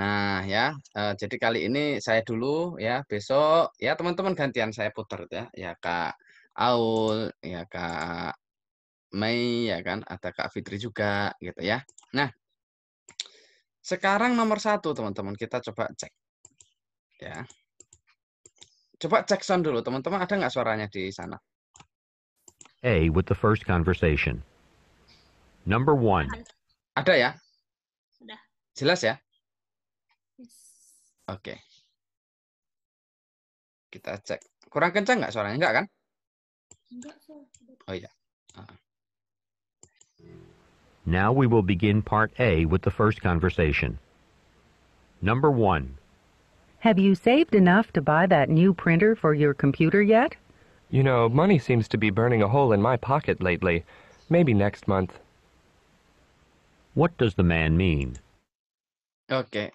Nah, ya, eh, jadi kali ini saya dulu ya, besok ya teman-teman gantian saya putar ya, ya Kak Aul, ya Kak Mei ya kan, ada Kak Fitri juga gitu ya. Nah, sekarang nomor satu teman-teman kita coba cek ya. Coba cek sound dulu teman-teman ada nggak suaranya di sana? A with the first conversation. Number one. Ada ya? Sudah. Jelas ya? Oke. Kita cek. Kurang kencang nggak suaranya? kan? Enggak, Oh iya. Uh. Now we will begin part A with the first conversation. Number one. Have you saved enough to buy that new printer for your computer yet? You know, money seems to be burning a hole in my pocket lately. Maybe next month. What does the man mean? Okay,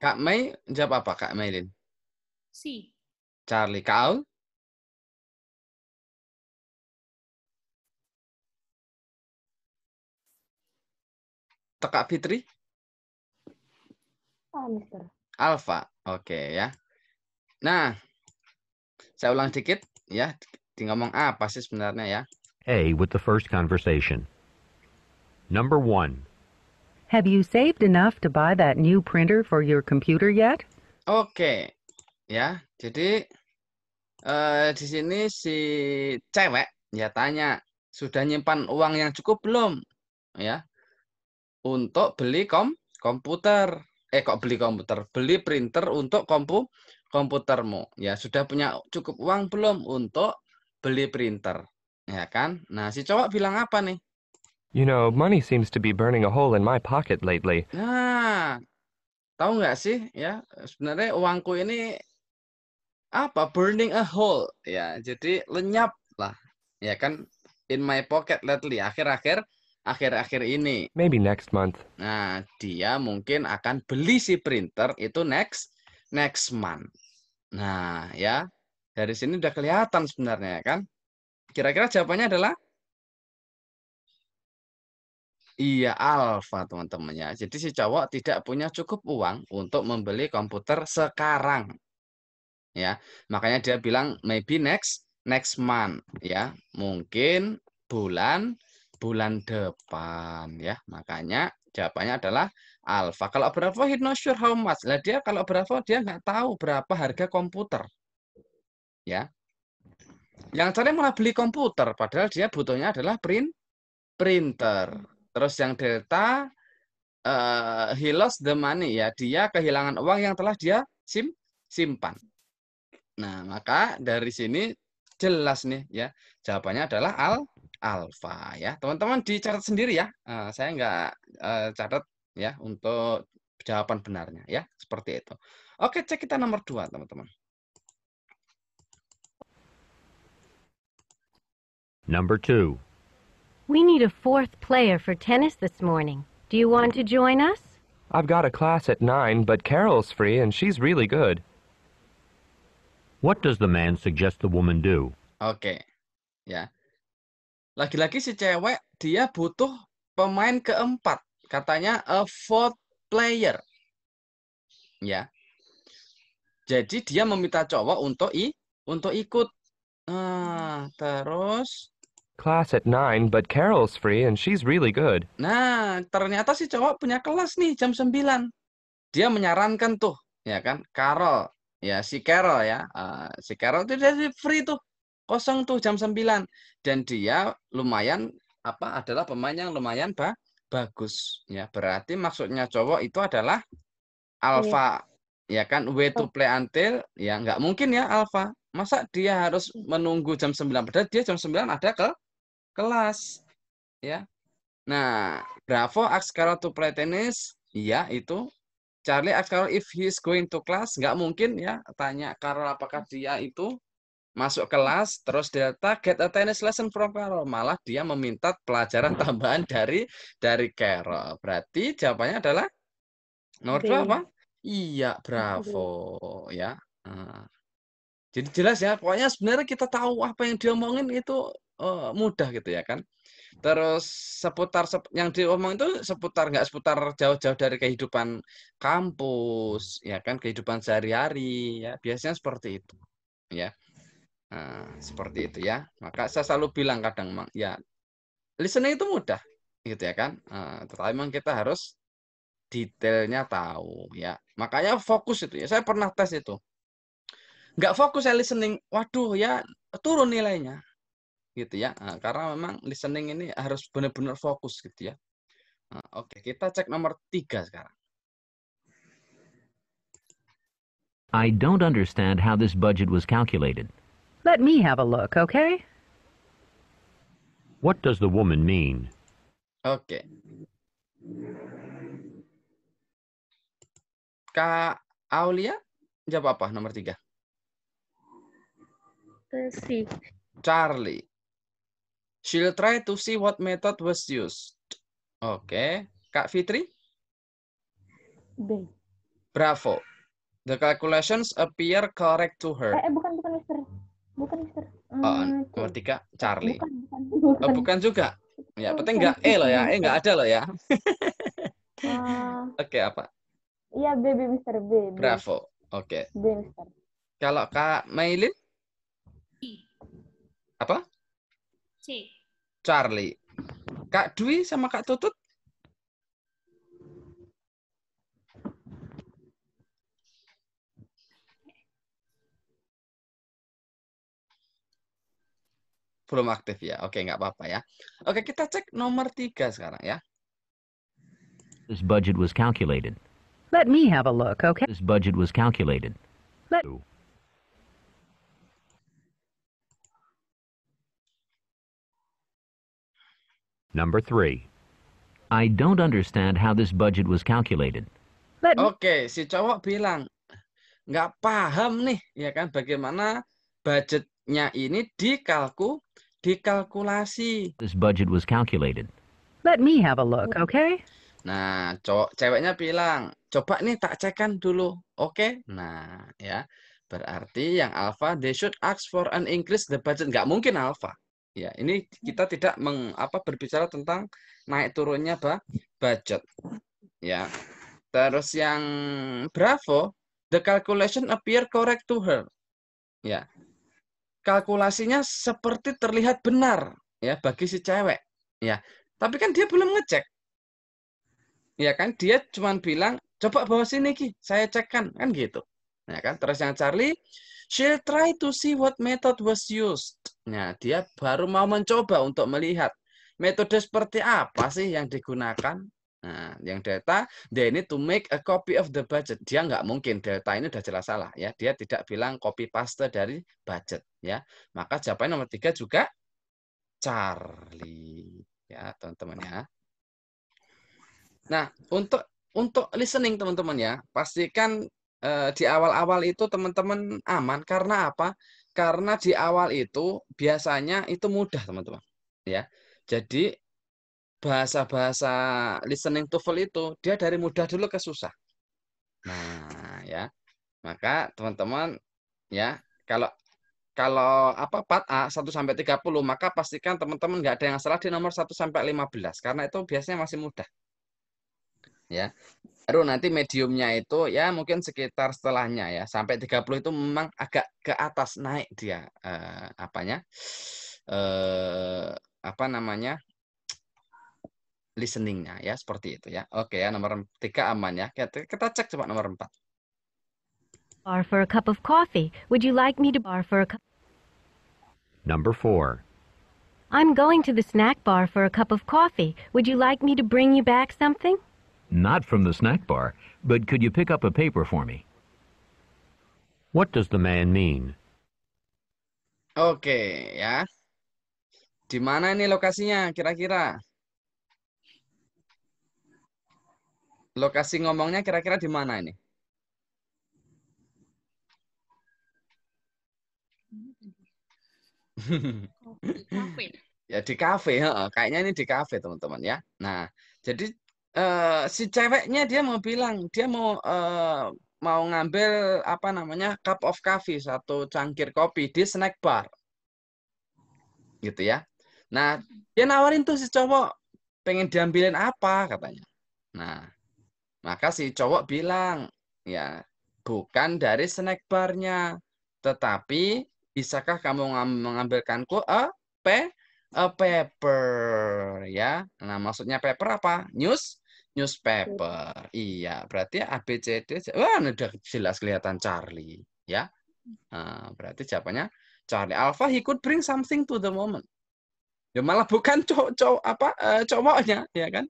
Kak Mei jawab apa Kak Mei Lin? Si. Charlie, kau? Teka Fitri? Alfa. Alfa, oke okay, ya. Nah, saya ulang sedikit ya. Di ngomong apa sih sebenarnya ya? A with the first conversation. Number one, Have you saved enough to buy that new printer for your computer yet? Oke, okay. ya. Jadi uh, di sini si cewek ya tanya sudah nyimpan uang yang cukup belum, ya, untuk beli kom komputer. Eh kok beli komputer? Beli printer untuk kompu komputermu. Ya sudah punya cukup uang belum untuk beli printer, ya kan? Nah si cowok bilang apa nih? You know, money seems to be burning a hole in my pocket lately. Nah, tahu nggak sih ya sebenarnya uangku ini apa burning a hole ya jadi lenyap lah ya kan in my pocket lately akhir-akhir akhir-akhir ini maybe next month nah dia mungkin akan beli si printer itu next next month nah ya dari sini udah kelihatan sebenarnya ya kan kira-kira jawabannya adalah Iya, alfa teman-teman ya. Jadi si cowok tidak punya cukup uang untuk membeli komputer sekarang. Ya, makanya dia bilang maybe next next month ya. Mungkin bulan bulan depan ya. Makanya jawabannya adalah alfa. Kalau Bravo he not sure how much. Lah dia kalau Bravo dia nggak tahu berapa harga komputer. Ya. Yang cari malah beli komputer padahal dia butuhnya adalah print printer Terus yang delta uh, he lost the money ya, dia kehilangan uang yang telah dia sim simpan. Nah, maka dari sini jelas nih ya. Jawabannya adalah al alfa ya. Teman-teman dicatat sendiri ya. Uh, saya enggak uh, eh, catat ya untuk jawaban benarnya ya, seperti itu. Oke, cek kita nomor dua teman-teman. Number two. We need a fourth player for tennis this morning. Do you want to join us? I've got a class at nine, but Carol's free and she's really good. What does the man suggest the woman do? Oke. Okay. Ya. Lagi-lagi si cewek dia butuh pemain keempat. Katanya a fourth player. Ya. Jadi dia meminta cowok untuk i untuk ikut. Nah, terus class at 9, but Carol's free and she's really good. Nah, ternyata si cowok punya kelas nih jam 9. Dia menyarankan tuh, ya kan, Carol. Ya, si Carol ya. Uh, si Carol itu dia free tuh. Kosong tuh jam 9. Dan dia lumayan, apa adalah pemain yang lumayan bah, bagus. Ya, berarti maksudnya cowok itu adalah alpha. Ya, ya kan, way to oh. play until, ya nggak mungkin ya alpha masa dia harus menunggu jam 9 padahal dia jam 9 ada ke kelas. Ya. Nah, Bravo ask Carol to play tennis. Iya, itu. Charlie ask Carol if he's going to class. Nggak mungkin ya. Tanya Carol apakah dia itu masuk kelas, terus Delta get a tennis lesson from Carol. Malah dia meminta pelajaran tambahan dari dari Carol. Berarti jawabannya adalah nomor dua apa? Iya, bravo ya. Ah. Jadi jelas ya, pokoknya sebenarnya kita tahu apa yang diomongin itu uh, mudah gitu ya kan. Terus seputar sep, yang diomong itu seputar nggak seputar jauh-jauh dari kehidupan kampus, ya kan kehidupan sehari-hari, ya biasanya seperti itu, ya nah, seperti itu ya. Maka saya selalu bilang kadang mang ya listening itu mudah, gitu ya kan. Uh, tetapi memang kita harus detailnya tahu, ya. Makanya fokus itu ya. Saya pernah tes itu, nggak fokus saya listening, waduh ya turun nilainya, gitu ya. Nah, karena memang listening ini harus benar-benar fokus gitu ya. Nah, Oke, okay. kita cek nomor tiga sekarang. I don't understand how this budget was calculated. Let me have a look, okay? What does the woman mean? Okay. Kak Aulia, jawab apa nomor tiga? Percy. Charlie. She'll try to see what method was used. Oke. Okay. Kak Fitri? B. Bravo. The calculations appear correct to her. Eh, eh bukan, bukan Mister. Bukan Mister. Mm, oh, nomor tiga, Charlie. Bukan, bukan, bukan. Oh, bukan juga. Ya, penting nggak E loh ya. E nggak ada loh ya. Ah. Oke, okay, apa? Iya, B, B, Mister B. B. Bravo. Oke. Okay. B, Mister. Kalau Kak Mailin? Apa? C. Charlie. Kak Dwi sama Kak Tutut? Belum aktif ya. Oke, nggak apa-apa ya. Oke, kita cek nomor tiga sekarang ya. This budget was calculated. Let me have a look, okay? This budget was calculated. Let... Number three. I don't understand how this budget was calculated. Oke, okay, si cowok bilang, nggak paham nih, ya kan, bagaimana budgetnya ini dikalku, dikalkulasi. This budget was calculated. Let me have a look, okay? Nah, cowok ceweknya bilang, coba nih tak cekan dulu, oke? Okay? Nah, ya. Berarti yang alpha, they should ask for an increase the budget. Nggak mungkin alpha. Ya, ini kita hmm. tidak meng, apa berbicara tentang naik turunnya bah, budget. Ya. Terus yang Bravo, the calculation appear correct to her. Ya. Kalkulasinya seperti terlihat benar ya bagi si cewek. Ya. Tapi kan dia belum ngecek. Ya kan dia cuma bilang coba bawa sini ki, saya cekkan kan gitu. Ya kan? Terus yang Charlie She'll try to see what method was used. Nah, dia baru mau mencoba untuk melihat metode seperti apa sih yang digunakan. Nah, yang delta, they need to make a copy of the budget. Dia nggak mungkin, delta ini udah jelas salah. ya. Dia tidak bilang copy paste dari budget. ya. Maka jawaban nomor tiga juga Charlie. Ya, teman-teman ya. Nah, untuk untuk listening teman-teman ya, pastikan Eh, di awal-awal itu teman-teman aman karena apa? Karena di awal itu biasanya itu mudah teman-teman. Ya, jadi bahasa-bahasa listening TOEFL itu dia dari mudah dulu ke susah. Nah, ya. Maka teman-teman ya, kalau kalau apa part A 1 sampai 30 maka pastikan teman-teman nggak ada yang salah di nomor 1 sampai 15 karena itu biasanya masih mudah ya baru nanti mediumnya itu ya mungkin sekitar setelahnya ya sampai 30 itu memang agak ke atas naik dia eh, apanya eh, apa namanya listeningnya ya seperti itu ya oke ya nomor tiga aman ya kita, kita cek coba nomor empat bar for a cup of coffee would you like me to bar for a cup number four I'm going to the snack bar for a cup of coffee. Would you like me to bring you back something? Not from the snack bar, but could you pick up a paper for me? What does the man mean? Oke, okay, ya. Di mana ini lokasinya kira-kira? Lokasi ngomongnya kira-kira di mana ini? ya di kafe, kayaknya ini di kafe teman-teman ya. Nah, jadi uh, si ceweknya dia mau bilang dia mau uh, mau ngambil apa namanya cup of coffee satu cangkir kopi di snack bar gitu ya nah dia nawarin tuh si cowok pengen diambilin apa katanya nah maka si cowok bilang ya bukan dari snack barnya tetapi bisakah kamu mengambilkanku a p a paper ya nah maksudnya paper apa news Newspaper. Iya, berarti ABCD. Wah, udah jelas kelihatan Charlie, ya. Uh, berarti jawabannya Charlie Alpha he could bring something to the moment. Ya malah bukan cowok cow, apa uh, cowoknya, ya kan?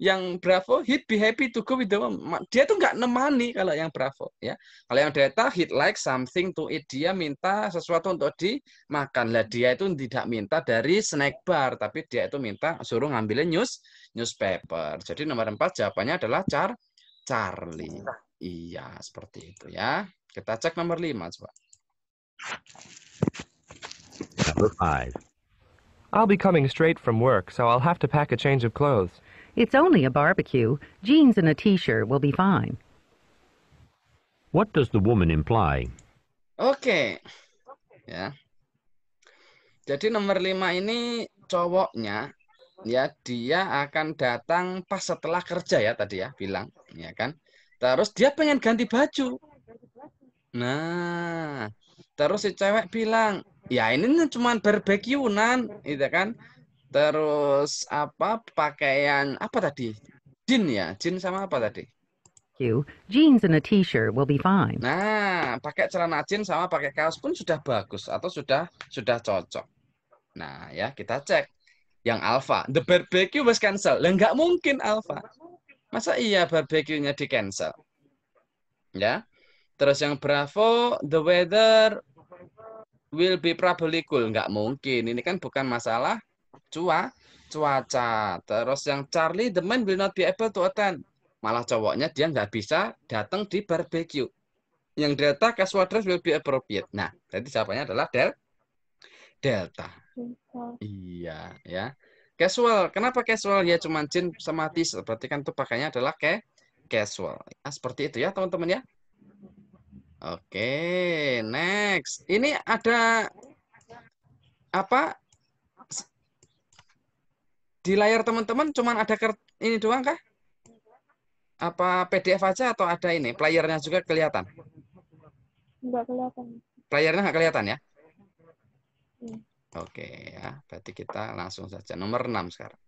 yang Bravo hit be happy to go with the mom. Dia tuh nggak nemani kalau yang Bravo ya. Kalau yang Delta hit like something to eat. Dia minta sesuatu untuk dimakan. Lah dia itu tidak minta dari snack bar, tapi dia itu minta suruh ngambilin news newspaper. Jadi nomor empat jawabannya adalah Char Charlie. Iya, seperti itu ya. Kita cek nomor lima coba. Number five. I'll be coming straight from work, so I'll have to pack a change of clothes. It's only a barbecue. Jeans and a t-shirt will be fine. What does the woman imply? Oke. Okay. Ya. Jadi nomor lima ini cowoknya ya dia akan datang pas setelah kerja ya tadi ya bilang ya kan. Terus dia pengen ganti baju. Nah, terus si cewek bilang, "Ya ini cuma barbekyunan," gitu kan. Terus apa pakaian apa tadi? Jin ya, jin sama apa tadi? You. Jeans and a t-shirt will be fine. Nah, pakai celana jin sama pakai kaos pun sudah bagus atau sudah sudah cocok. Nah, ya kita cek yang Alpha, The barbecue was cancel. Lah nggak mungkin Alpha. Masa iya barbecue-nya di cancel? Ya. Terus yang bravo, the weather will be probably cool. Nggak mungkin. Ini kan bukan masalah cua cuaca. Terus yang Charlie, the man will not be able to attend. Malah cowoknya dia nggak bisa datang di barbecue. Yang delta casual dress will be appropriate. Nah, jadi jawabannya adalah del delta. delta. Iya, ya. Casual. Kenapa casual? Ya cuma jin sama tis. Berarti kan itu pakainya adalah ke casual. Ya, seperti itu ya teman-teman ya. Oke, next. Ini ada apa di layar teman-teman cuman ada ini doang kah? Apa PDF aja atau ada ini playernya juga kelihatan? Enggak kelihatan. Playernya enggak kelihatan ya? Hmm. Oke ya, berarti kita langsung saja nomor 6 sekarang.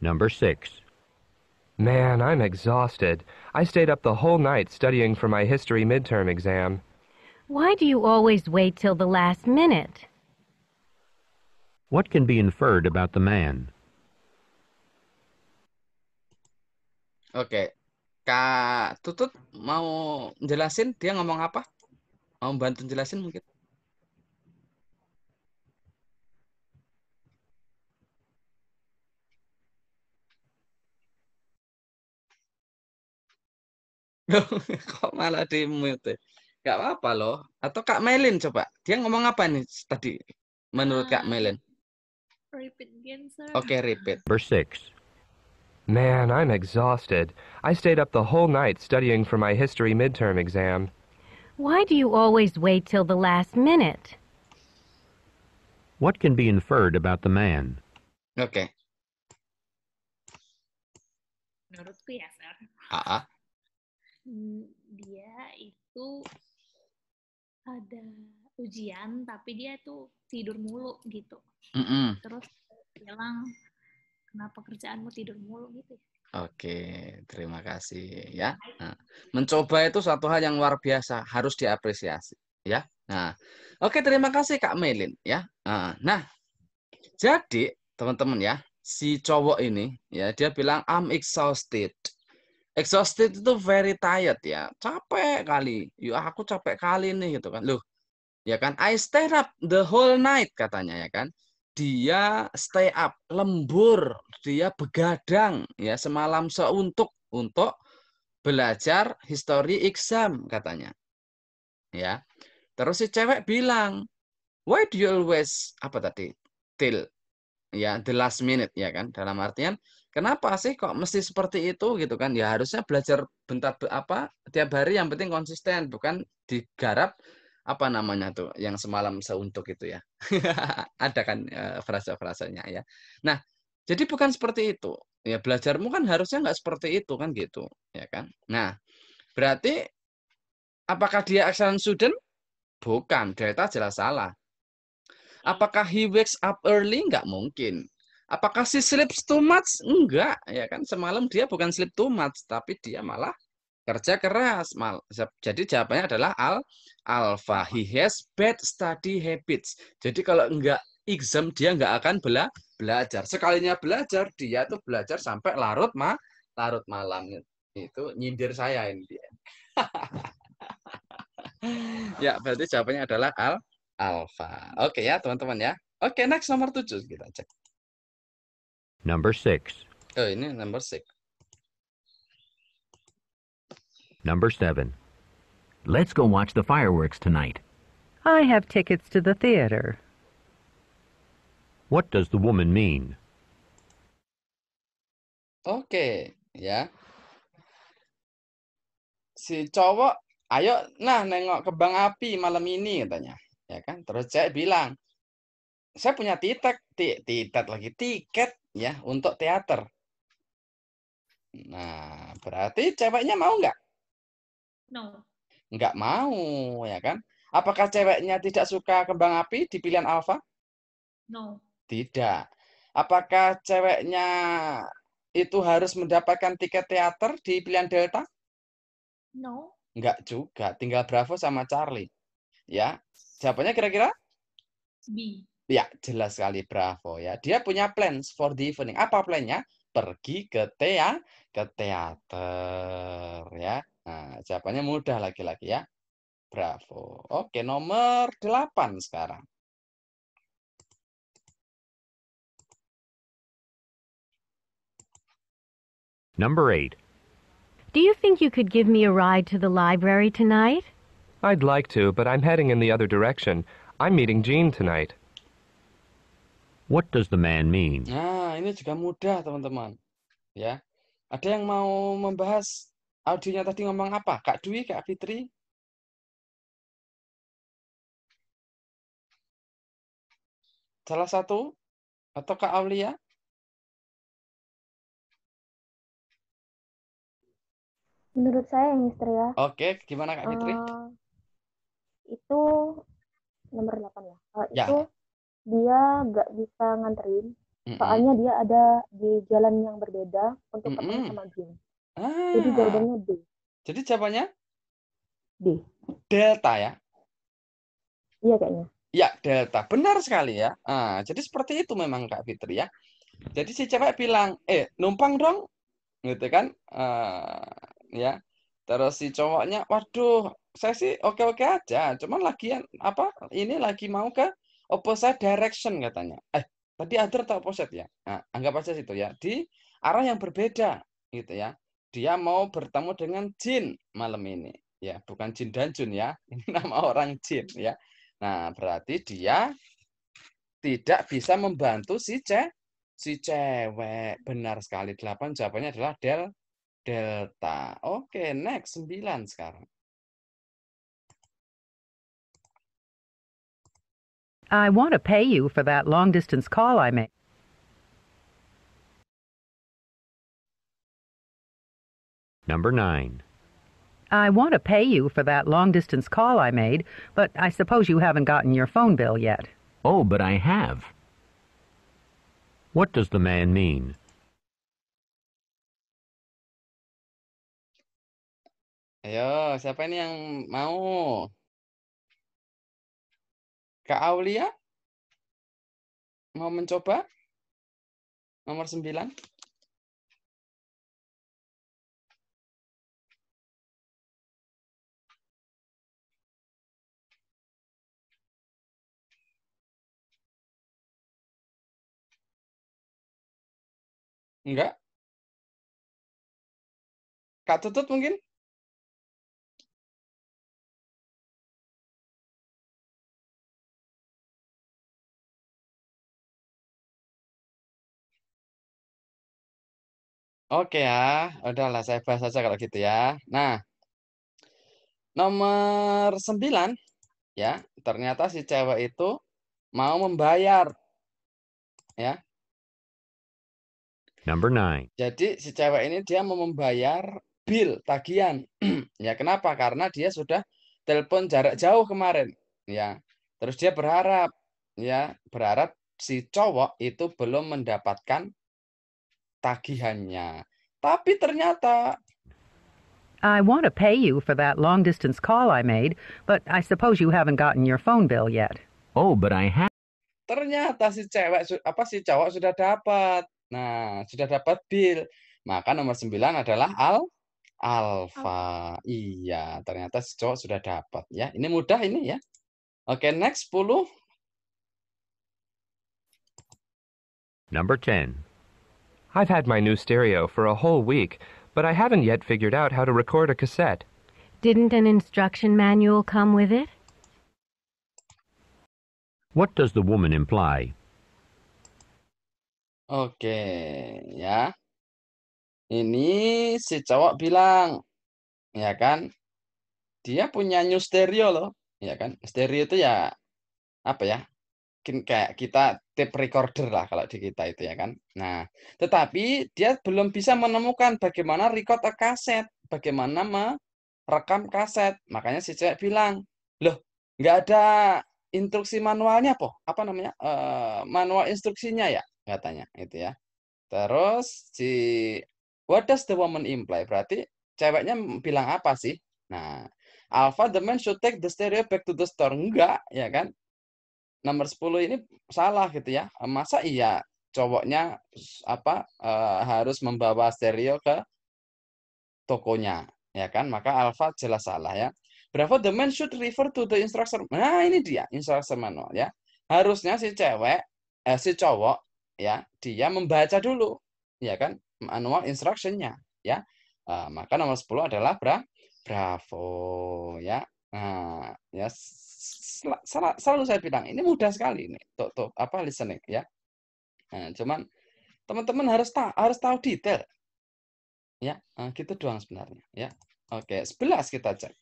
Number 6. Man, I'm exhausted. I stayed up the whole night studying for my history midterm exam. Why do you always wait till the last minute? What can be inferred about the man? Okay, Kak Tutut mau jelasin dia ngomong apa? Mau bantu jelasin mungkin? Kok malah di mute? Gak apa-apa loh. Atau Kak Melin coba. Dia ngomong apa nih tadi menurut uh, Kak ah, Melin? Repeat again, sir. Oke, okay, repeat. Number six. Man, I'm exhausted. I stayed up the whole night studying for my history midterm exam. Why do you always wait till the last minute? What can be inferred about the man? Okay. Menurutku ya, Sir. Uh -uh. Hmm, dia itu ada ujian tapi dia tuh tidur mulu gitu mm -mm. terus bilang kenapa kerjaanmu tidur mulu gitu ya. Oke, terima kasih ya. Nah, mencoba itu satu hal yang luar biasa, harus diapresiasi ya. Nah, oke terima kasih Kak Melin ya. Nah, nah jadi teman-teman ya, si cowok ini ya dia bilang I'm exhausted exhausted itu very tired ya. Capek kali. Yuk ya, aku capek kali nih gitu kan. Loh, ya kan? I stay up the whole night katanya ya kan. Dia stay up, lembur, dia begadang ya semalam seuntuk untuk belajar history exam katanya. Ya. Terus si cewek bilang, "Why do you always apa tadi? Till ya, the last minute ya kan? Dalam artian Kenapa sih kok mesti seperti itu gitu kan? Ya harusnya belajar bentar apa tiap hari yang penting konsisten bukan digarap apa namanya tuh yang semalam seuntuk itu ya. Ada kan e, frasa-frasanya ya. Nah, jadi bukan seperti itu. Ya belajarmu kan harusnya nggak seperti itu kan gitu, ya kan? Nah, berarti apakah dia excellent student? Bukan, data jelas salah. Apakah he wakes up early? Nggak mungkin. Apakah si sleep too much? Enggak, ya kan? Semalam dia bukan sleep too much, tapi dia malah kerja keras. Mal Jadi jawabannya adalah al alpha. He has bad study habits. Jadi kalau enggak exam dia enggak akan bela belajar. Sekalinya belajar dia tuh belajar sampai larut ma larut malam. Itu nyindir saya ini ya, berarti jawabannya adalah al alpha. Oke ya, teman-teman ya. Oke, next nomor 7 kita cek. Number six. Oh, ini number six. Number seven. Let's go watch the fireworks tonight. I have tickets to the theater. What does the woman mean? Oke, okay, ya. Si cowok, ayo nah nengok kebang Api malam ini katanya. Ya kan? Terus saya bilang, saya punya tiket, tiket lagi, tiket ya untuk teater. Nah, berarti ceweknya mau nggak? No. Nggak mau, ya kan? Apakah ceweknya tidak suka kembang api di pilihan alfa? No. Tidak. Apakah ceweknya itu harus mendapatkan tiket teater di pilihan delta? No. Enggak juga. Tinggal Bravo sama Charlie. Ya. Jawabannya kira-kira? B. Ya, jelas sekali Bravo ya. Dia punya plans for the evening. Apa plannya? Pergi ke tea, ke teater ya. Nah, jawabannya mudah lagi-lagi ya. Bravo. Oke, nomor 8 sekarang. Number 8. Do you think you could give me a ride to the library tonight? I'd like to, but I'm heading in the other direction. I'm meeting Jean tonight. What does the man mean? Nah, ini juga mudah, teman-teman. Ya. Ada yang mau membahas audionya tadi ngomong apa? Kak Dwi, Kak Fitri? Salah satu? Atau Kak Aulia? Menurut saya yang istri ya. Oke, gimana Kak Fitri? Uh, itu nomor 8 ya. Uh, ya dia nggak bisa nganterin soalnya dia ada di jalan yang berbeda untuk mm-hmm. ketemu sama Jin ah. jadi jawabannya D jadi jawabannya D delta ya iya kayaknya ya delta benar sekali ya ah jadi seperti itu memang kak Fitri ya jadi si cewek bilang eh numpang dong gitu kan uh, ya terus si cowoknya waduh saya sih oke oke aja cuman lagi apa ini lagi mau ke opposite direction katanya. Eh, tadi other atau opposite ya? Nah, anggap aja situ ya. Di arah yang berbeda gitu ya. Dia mau bertemu dengan jin malam ini. Ya, bukan jin dan jun ya. Ini nama orang jin ya. Nah, berarti dia tidak bisa membantu si ce si cewek. Benar sekali. Delapan jawabannya adalah del delta. Oke, next. Sembilan sekarang. I want to pay you for that long distance call I made. Number 9. I want to pay you for that long distance call I made, but I suppose you haven't gotten your phone bill yet. Oh, but I have. What does the man mean? Ayo, siapa ini yang mau? Kak Aulia, mau mencoba? Nomor sembilan? Enggak? Kak Tutut mungkin? Oke ya, udahlah saya bahas saja kalau gitu ya. Nah, nomor sembilan ya, ternyata si cewek itu mau membayar. Ya. Number 9. Jadi si cewek ini dia mau membayar bill tagihan. ya, kenapa? Karena dia sudah telepon jarak jauh kemarin, ya. Terus dia berharap ya, berharap si cowok itu belum mendapatkan tagihannya. Tapi ternyata I want to pay you for that long distance call I made, but I suppose you haven't gotten your phone bill yet. Oh, but I have. Ternyata si cewek apa si cowok sudah dapat. Nah, sudah dapat bill. Maka nomor 9 adalah al alfa. Oh. iya, ternyata si cowok sudah dapat ya. Ini mudah ini ya. Oke, okay, next 10. Number 10. I've had my new stereo for a whole week, but I haven't yet figured out how to record a cassette. Didn't an instruction manual come with it? What does the woman imply? Oke, okay, ya. Ini si cowok bilang, ya kan? Dia punya new stereo loh, ya kan? Stereo itu ya apa ya? kayak kita tape recorder lah kalau di kita itu ya kan. Nah, tetapi dia belum bisa menemukan bagaimana record a kaset, bagaimana merekam kaset. Makanya si cewek bilang, loh, nggak ada instruksi manualnya po, apa namanya uh, manual instruksinya ya katanya itu ya. Terus si what does the woman imply? Berarti ceweknya bilang apa sih? Nah, Alpha the man should take the stereo back to the store. Enggak, ya kan? nomor 10 ini salah gitu ya. Masa iya cowoknya apa e, harus membawa stereo ke tokonya, ya kan? Maka alfa jelas salah ya. Bravo the man should refer to the instruction. Nah, ini dia instruction manual ya. Harusnya si cewek eh, si cowok ya, dia membaca dulu, ya kan? Manual instructionnya ya. E, maka nomor 10 adalah bra Bravo ya. Nah, ya sel sel selalu saya bilang ini mudah sekali ini untuk, apa listening ya. Nah, cuman teman-teman harus tahu harus tahu detail. Ya, nah, gitu doang sebenarnya ya. Oke, 11 kita cek.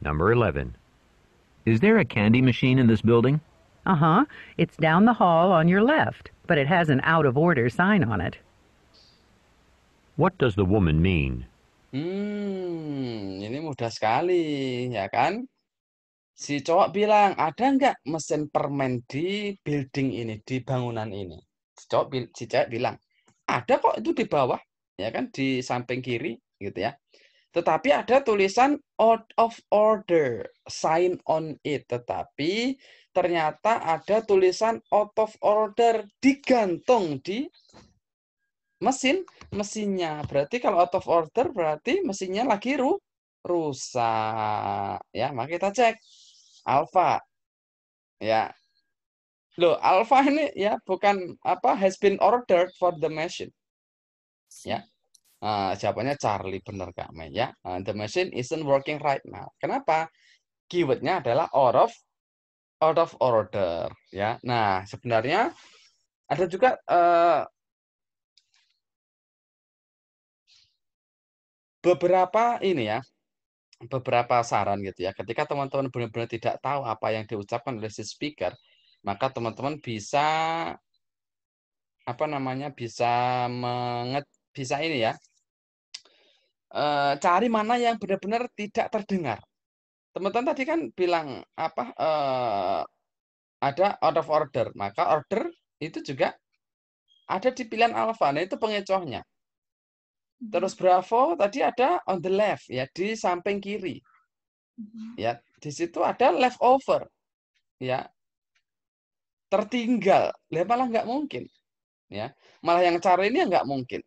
Number 11. Is there a candy machine in this building? Uh huh. It's down the hall on your left, but it has an out of order sign on it. What does the woman mean? Hmm, ini mudah sekali, ya kan? Si cowok bilang, ada nggak mesin permen di building ini, di bangunan ini? Si cowok, si cewek bilang, ada kok itu di bawah, ya kan, di samping kiri, gitu ya. Tetapi ada tulisan out of order, sign on it. Tetapi ternyata ada tulisan out of order digantung di mesin mesinnya. Berarti kalau out of order berarti mesinnya lagi ru rusak. Ya, mari kita cek. Alpha Ya. lo Alpha ini ya bukan apa has been ordered for the machine. Ya. Uh, jawabannya Charlie benar Kak Mei ya. Uh, the machine isn't working right now. Kenapa? Keywordnya adalah out of out of order ya. Nah, sebenarnya ada juga uh, beberapa ini ya, beberapa saran gitu ya. Ketika teman-teman benar-benar tidak tahu apa yang diucapkan oleh si speaker, maka teman-teman bisa apa namanya? bisa menget bisa ini ya. E, cari mana yang benar-benar tidak terdengar teman-teman tadi kan bilang apa uh, ada out of order, maka order itu juga ada di pilihan alfa, nah itu pengecohnya. Hmm. Terus Bravo tadi ada on the left ya di samping kiri. Hmm. Ya, di situ ada leftover. Ya. Tertinggal. Ya malah nggak mungkin. Ya. Malah yang cara ini nggak mungkin.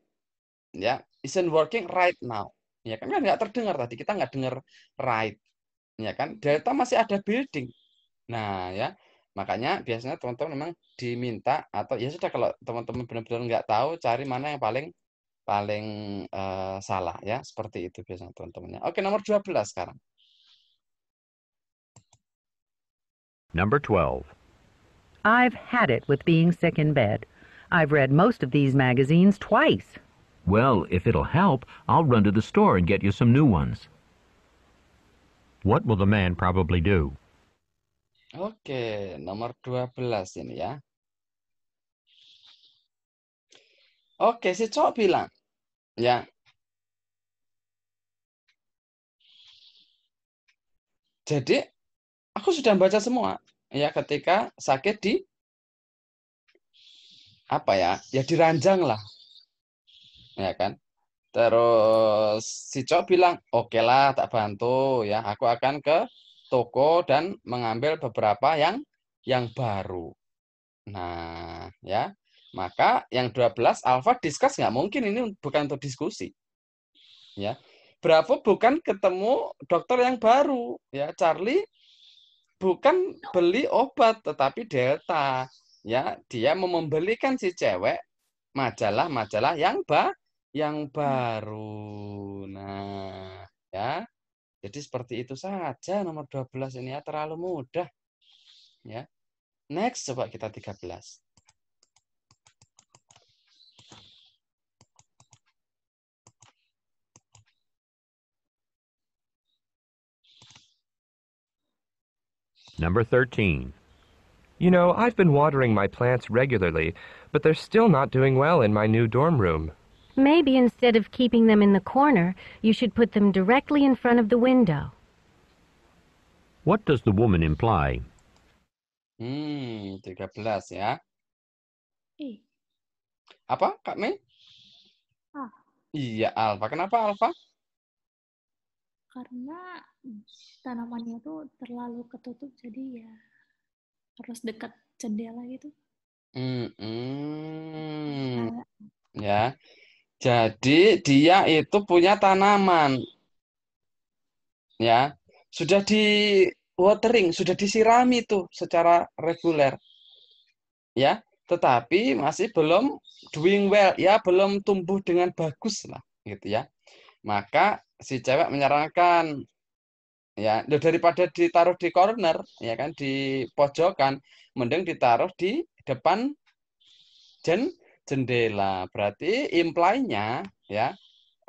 Ya, isn't working right now. Ya kan nggak terdengar tadi kita nggak dengar right ya kan data masih ada building nah ya makanya biasanya teman-teman memang diminta atau ya sudah kalau teman-teman benar-benar nggak tahu cari mana yang paling paling uh, salah ya seperti itu biasanya teman-temannya oke nomor 12 sekarang number 12 I've had it with being sick in bed I've read most of these magazines twice well if it'll help I'll run to the store and get you some new ones What will the man probably do? Oke, nomor 12 ini ya. Oke, si cowok bilang, ya. Jadi, aku sudah baca semua. Ya, ketika sakit di apa ya? Ya diranjang lah. Ya kan? Terus si cowok bilang, oke okay lah tak bantu ya, aku akan ke toko dan mengambil beberapa yang yang baru. Nah, ya. Maka yang 12 alfa discuss nggak mungkin ini bukan untuk diskusi. Ya. Bravo bukan ketemu dokter yang baru, ya. Charlie bukan beli obat tetapi delta, ya. Dia membelikan si cewek majalah-majalah yang baru yang hmm. baru. Nah, ya. Jadi seperti itu saja nomor 12 ini ya terlalu mudah. Ya. Next coba kita 13. Number 13. You know, I've been watering my plants regularly, but they're still not doing well in my new dorm room. Maybe instead of keeping them in the corner, you should put them directly in front of the window. What does the woman imply? Hmm, 13 ya. I. Apa, Kak Mei? Ah. Iya, alfa. Kenapa alfa? Karena tanamannya tuh terlalu ketutup, jadi ya harus dekat jendela gitu. Hmm, -mm. ya. Jadi dia itu punya tanaman. Ya, sudah di watering, sudah disirami itu secara reguler. Ya, tetapi masih belum doing well, ya belum tumbuh dengan bagus lah gitu ya. Maka si cewek menyarankan ya daripada ditaruh di corner ya kan di pojokan mending ditaruh di depan jen jendela. Berarti imply ya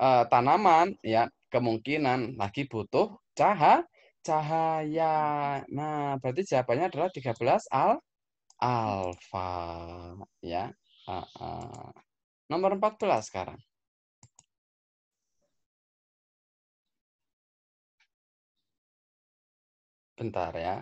uh, tanaman ya kemungkinan lagi butuh cahaya cahaya. Nah, berarti jawabannya adalah 13 al alfa ya. Uh, uh. Nomor 14 sekarang. Bentar ya.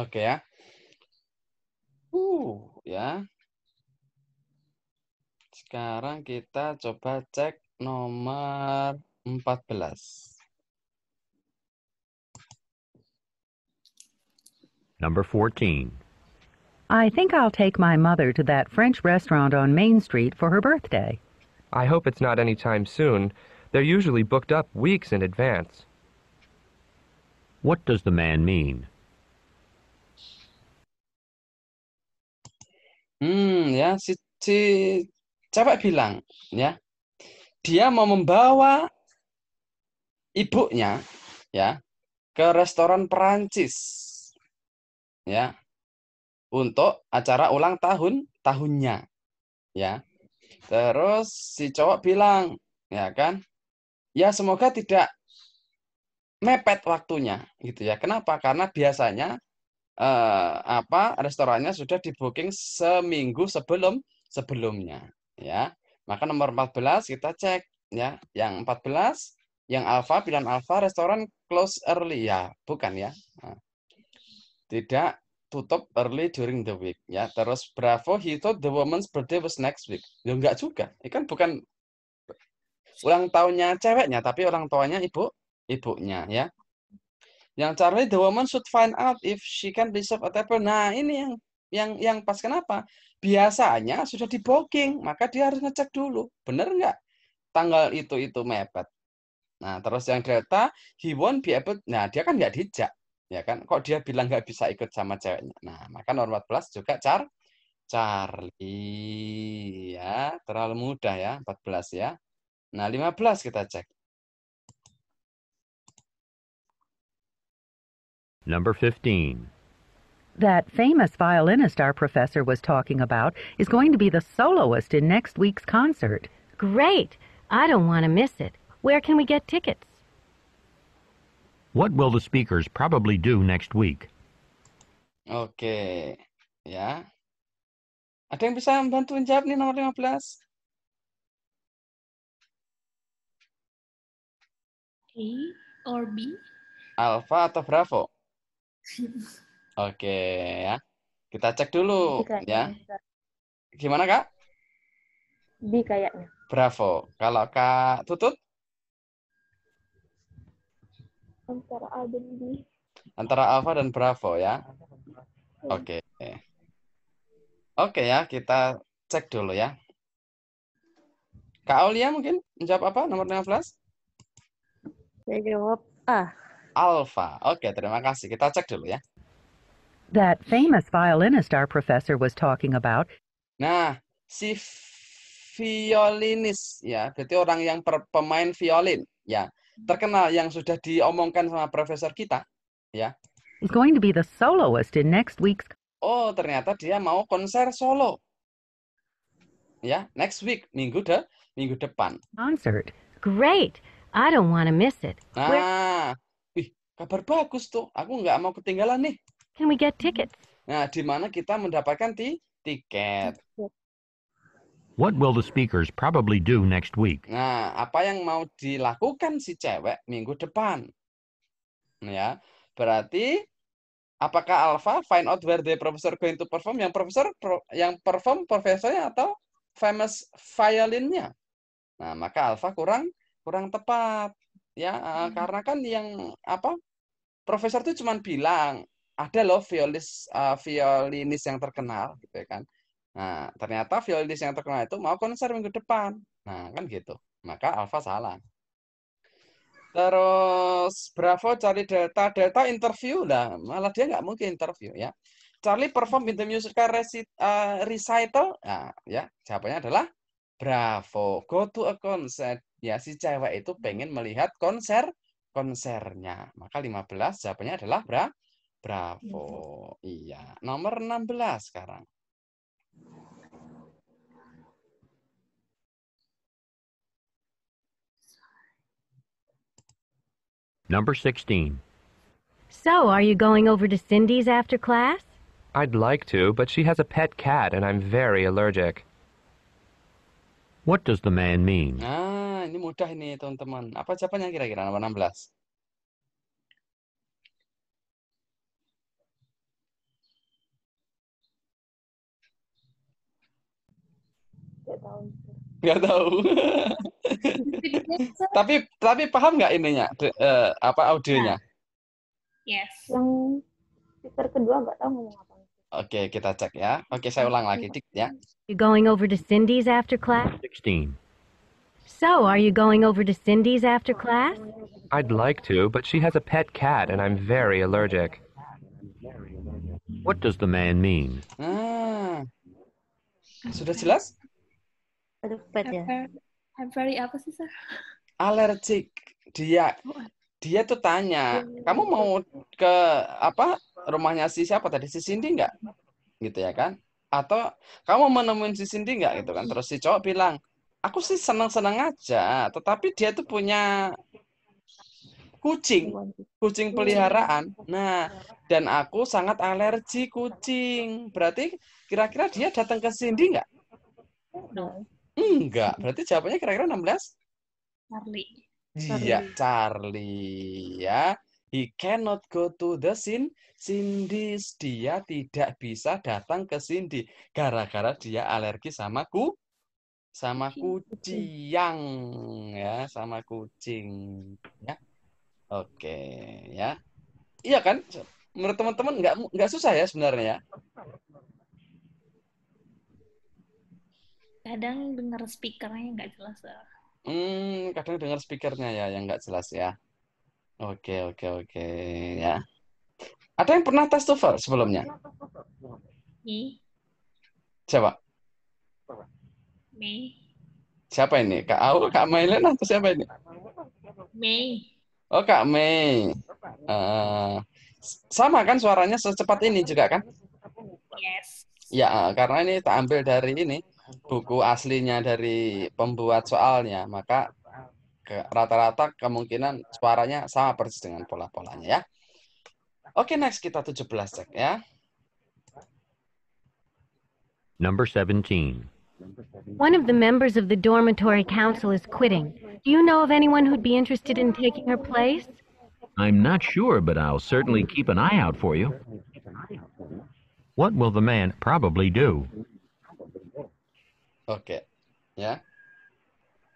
Okay, yeah. Uh, ya. Sekarang kita coba cek nomor 14. Number 14. I think I'll take my mother to that French restaurant on Main Street for her birthday. I hope it's not any time soon. They're usually booked up weeks in advance. What does the man mean? Hmm, ya si, si cewek bilang, ya dia mau membawa ibunya, ya ke restoran Perancis, ya untuk acara ulang tahun tahunnya, ya. Terus si cowok bilang, ya kan, ya semoga tidak mepet waktunya, gitu ya. Kenapa? Karena biasanya eh, apa restorannya sudah di booking seminggu sebelum sebelumnya ya maka nomor 14 kita cek ya yang 14 yang alfa pilihan alfa restoran close early ya bukan ya nah. tidak tutup early during the week ya terus bravo he thought the woman's birthday was next week ya enggak juga ini kan bukan ulang tahunnya ceweknya tapi orang tuanya ibu ibunya ya yang Charlie the woman should find out if she can deserve a table. Nah, ini yang yang yang pas kenapa? Biasanya sudah di booking, maka dia harus ngecek dulu. Bener nggak? Tanggal itu itu mepet. Nah, terus yang Delta, he won't be able. Nah, dia kan nggak dijak, ya kan? Kok dia bilang nggak bisa ikut sama ceweknya? Nah, maka nomor 14 juga Char Charlie ya, terlalu mudah ya 14 ya. Nah, 15 kita cek. Number 15. That famous violinist our professor was talking about is going to be the soloist in next week's concert. Great! I don't want to miss it. Where can we get tickets? What will the speakers probably do next week? okay. Yeah. Ada yang bisa membantu menjawab nih nomor 15? A or B? Alpha atau Bravo? Oke ya. Kita cek dulu ya. Gimana Kak? B kayaknya. Bravo. Kalau Kak Tutut? Antara A dan B. Antara Alfa dan Bravo ya. Iya. Oke. Oke ya, kita cek dulu ya. Kak Aulia mungkin menjawab apa nomor 15? Saya jawab A. Alpha. Oke, terima kasih. Kita cek dulu ya. That famous violinist our professor was talking about. Nah, si violinis ya, berarti orang yang per, pemain violin ya, terkenal yang sudah diomongkan sama profesor kita ya. Is going to be the soloist in next week's. Oh, ternyata dia mau konser solo. Ya, next week minggu de minggu depan. Concert. Great. I don't want to miss it. Nah, kabar bagus tuh. Aku nggak mau ketinggalan nih. Can we get tickets? Nah, di mana kita mendapatkan ti tiket. What will the speakers probably do next week? Nah, apa yang mau dilakukan si cewek minggu depan? Nah, ya, berarti apakah Alpha find out where the professor going to perform? Yang profesor pro, yang perform profesornya atau famous violinnya? Nah, maka Alpha kurang kurang tepat ya eh, hmm. karena kan yang apa profesor tuh cuman bilang ada loh violis uh, violinis yang terkenal gitu ya kan. Nah, ternyata violinis yang terkenal itu mau konser minggu depan. Nah, kan gitu. Maka alfa salah. Terus Bravo cari data data interview lah, malah dia nggak mungkin interview ya. Charlie perform in the musical recit, uh, eh, recital, nah, ya jawabannya adalah Bravo. Go to a concert. Ya si cewek itu pengen melihat konser konsernya. Maka 15 jawabannya adalah bra Bravo. Bravo. Iya. Nomor 16 sekarang. Number 16. So, are you going over to Cindy's after class? I'd like to, but she has a pet cat and I'm very allergic. What does the man mean? Ah, ini mudah ini teman-teman. Apa jawabannya kira-kira nomor 16? Enggak tahu. Gak tahu. tapi tapi paham nggak ininya De, uh, apa audionya? Nah. Yes. Yang speaker kedua nggak tahu ngomong apa. Oke, okay, kita cek ya. Oke, okay, saya ulang lagi dik ya. You going over to Cindy's after class? 16. So, are you going over to Cindy's after class? I'd like to, but she has a pet cat and I'm very allergic. What does the man mean? Ah, Sudah jelas? Aduh, pet ya. I'm very apa sih, Sir? Allergic. Dia dia tuh tanya, iya. kamu mau ke apa rumahnya si siapa tadi si Cindy nggak? Gitu ya kan? Atau kamu menemuin si Cindy nggak gitu kan? Terus si cowok bilang, aku sih seneng-seneng aja, tetapi dia tuh punya kucing, kucing iya. peliharaan. Nah, dan aku sangat alergi kucing. Berarti kira-kira dia datang ke Cindy nggak? Enggak. Berarti jawabannya kira-kira 16? Charlie. Iya, Charlie. ya. He cannot go to the sin Cindy Dia tidak bisa datang ke Cindy gara-gara dia alergi sama ku sama kucing ya, sama kucing ya. Oke, ya. Iya kan? Menurut teman-teman nggak nggak susah ya sebenarnya ya. Kadang dengar speakernya nggak jelas. Lah. Hmm, kadang dengar speakernya ya yang nggak jelas ya. Oke, oke, oke. Ya. Ada yang pernah tes TOEFL sebelumnya? Me. Siapa? Mei. Siapa ini? Kak Au, Kak Mailen atau siapa ini? Mei. Oh, Kak Mei. Uh, eh, sama kan suaranya secepat ini juga kan? Yes. Ya, eh, karena ini tak ambil dari ini buku aslinya dari pembuat soalnya, maka rata-rata kemungkinan suaranya sama persis dengan pola-polanya ya. Oke, okay, next kita 17 cek ya. Number 17. One of the members of the dormitory council is quitting. Do you know of anyone who'd be interested in taking her place? I'm not sure, but I'll certainly keep an eye out for you. What will the man probably do? Oke. Okay. Ya.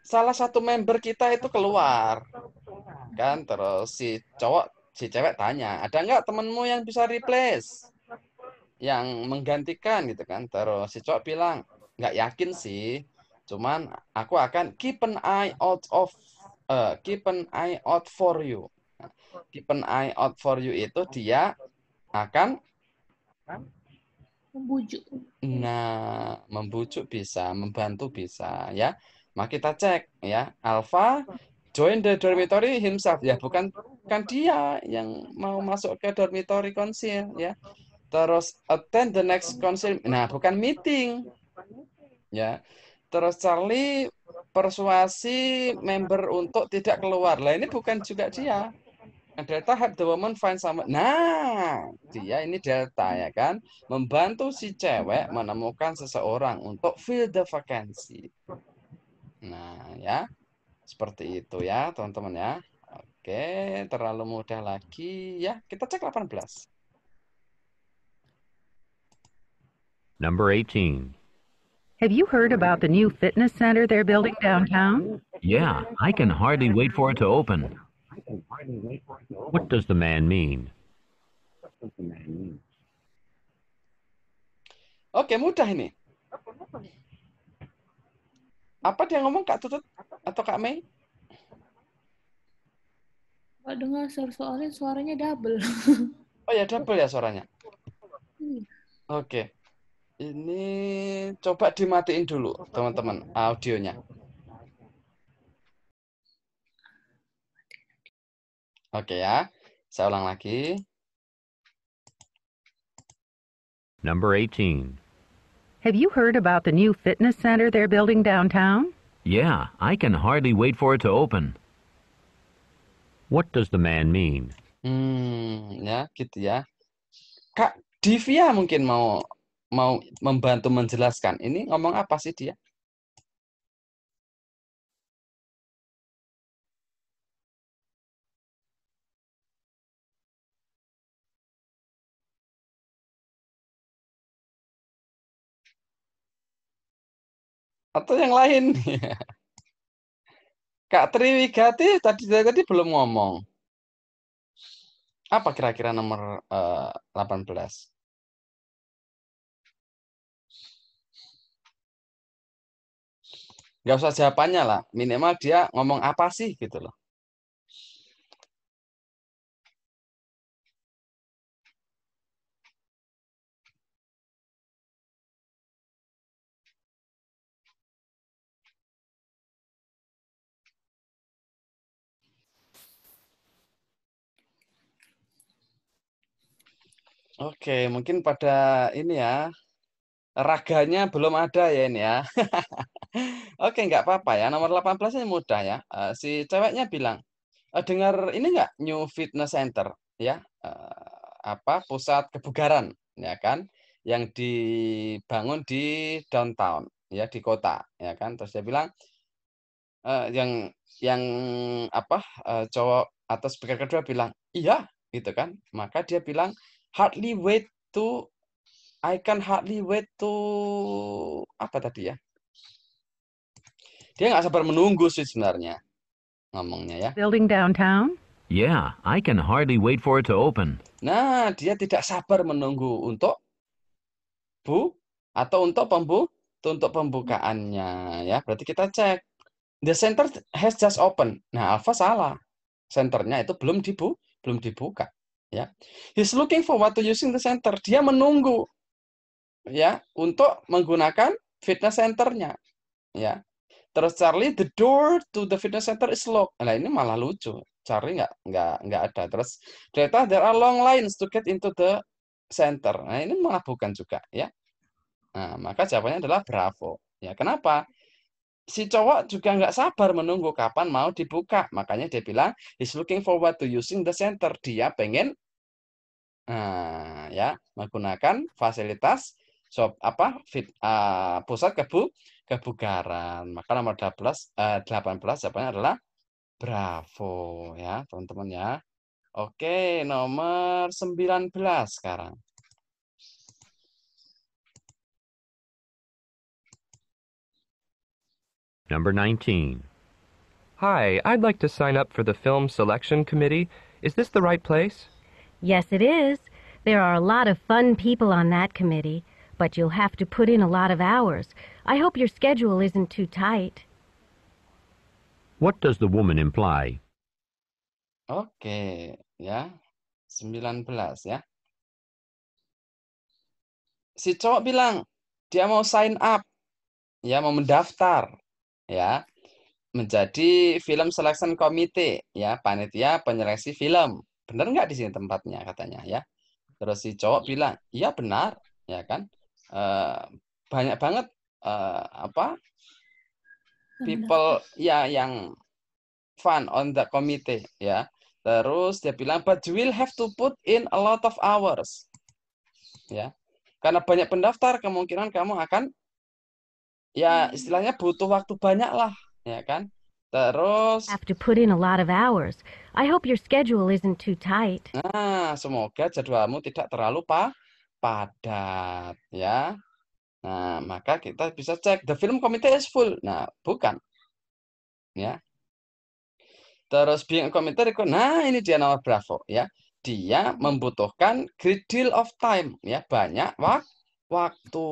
Salah satu member kita itu keluar. Kan terus si cowok si cewek tanya, "Ada nggak temenmu yang bisa replace?" Yang menggantikan gitu kan. Terus si cowok bilang, "Nggak yakin sih. Cuman aku akan keep an eye out of uh, keep an eye out for you." Keep an eye out for you itu dia akan Membujuk. Nah, membujuk bisa, membantu bisa, ya. mak kita cek, ya. Alpha join the dormitory himself, ya. Bukan kan dia yang mau masuk ke dormitory konsil, ya. Terus attend the next konsil, Nah, bukan meeting. Ya. Terus Charlie persuasi member untuk tidak keluar. Lah ini bukan juga dia. Nah, delta help the woman find sama. Nah, dia ini delta ya kan, membantu si cewek menemukan seseorang untuk fill the vacancy. Nah, ya. Seperti itu ya, teman-teman ya. Oke, terlalu mudah lagi ya. Kita cek 18. Number 18. Have you heard about the new fitness center they're building downtown? Yeah, I can hardly wait for it to open. What does the man mean? Oke, mudah ini. Apa dia ngomong Kak Tutut atau Kak Mei? Kalau dengar soal-soalnya suaranya double. oh ya, double ya suaranya. Oke. Ini coba dimatiin dulu, teman-teman, audionya. Oke ya, saya ulang lagi. Number 18. Have you heard about the new fitness center they're building downtown? Yeah, I can hardly wait for it to open. What does the man mean? Hmm, ya gitu ya. Kak Divya mungkin mau mau membantu menjelaskan. Ini ngomong apa sih dia? atau yang lain. Iya. Kak Triwigati tadi tadi belum ngomong. Apa kira-kira nomor uh, 18? Gak usah jawabannya lah. Minimal dia ngomong apa sih gitu loh. Oke, mungkin pada ini ya raganya belum ada ya ini ya. Oke, nggak apa-apa ya. Nomor 18 ini mudah ya. Eh, si ceweknya bilang, eh, dengar ini nggak New Fitness Center ya? Eh, apa pusat kebugaran ya kan yang dibangun di downtown ya di kota ya kan terus dia bilang e, yang yang apa cowok atas speaker kedua bilang iya gitu kan maka dia bilang hardly wait to I can hardly wait to apa tadi ya? Dia nggak sabar menunggu sih sebenarnya ngomongnya ya. Building downtown. Yeah, I can hardly wait for it to open. Nah, dia tidak sabar menunggu untuk bu atau untuk pembu untuk pembukaannya ya. Berarti kita cek the center has just opened. Nah, Alfa salah. Senternya itu belum dibu belum dibuka. Ya. He's looking forward to using the center. Dia menunggu ya untuk menggunakan fitness centernya. Ya. Terus Charlie, the door to the fitness center is locked. Nah ini malah lucu. Charlie nggak nggak nggak ada. Terus ternyata there are long lines to get into the center. Nah ini malah bukan juga ya. Nah maka jawabannya adalah bravo. Ya kenapa? si cowok juga nggak sabar menunggu kapan mau dibuka. Makanya dia bilang, he's looking forward to using the center. Dia pengen Nah, ya, menggunakan fasilitas shop apa fit, uh, pusat kebu kebugaran. Maka nomor 12 uh, 18 jawabannya adalah bravo ya, teman-teman ya. Oke, nomor 19 sekarang. Number 19. Hi, I'd like to sign up for the film selection committee. Is this the right place? Yes, it is. There are a lot of fun people on that committee, but you'll have to put in a lot of hours. I hope your schedule isn't too tight. What does the woman imply? Oke, okay, ya. 19 ya. Si cowok bilang dia mau sign up. Ya, mau mendaftar, ya. Menjadi film selection committee, ya, panitia penyeleksi film benar nggak di sini tempatnya katanya ya terus si cowok iya. bilang iya benar ya kan e, banyak banget e, apa people ya yang fun on the committee ya terus dia bilang but you will have to put in a lot of hours ya karena banyak pendaftar kemungkinan kamu akan ya hmm. istilahnya butuh waktu banyak lah ya kan Terus have to put in a lot of hours. I hope your schedule isn't too tight. Nah, semoga jadwalmu tidak terlalu pa padat ya. Nah, maka kita bisa cek the film committee is full. Nah, bukan. Ya. Terus being a committee nah ini dia nama Bravo ya. Dia membutuhkan great deal of time ya, banyak wak waktu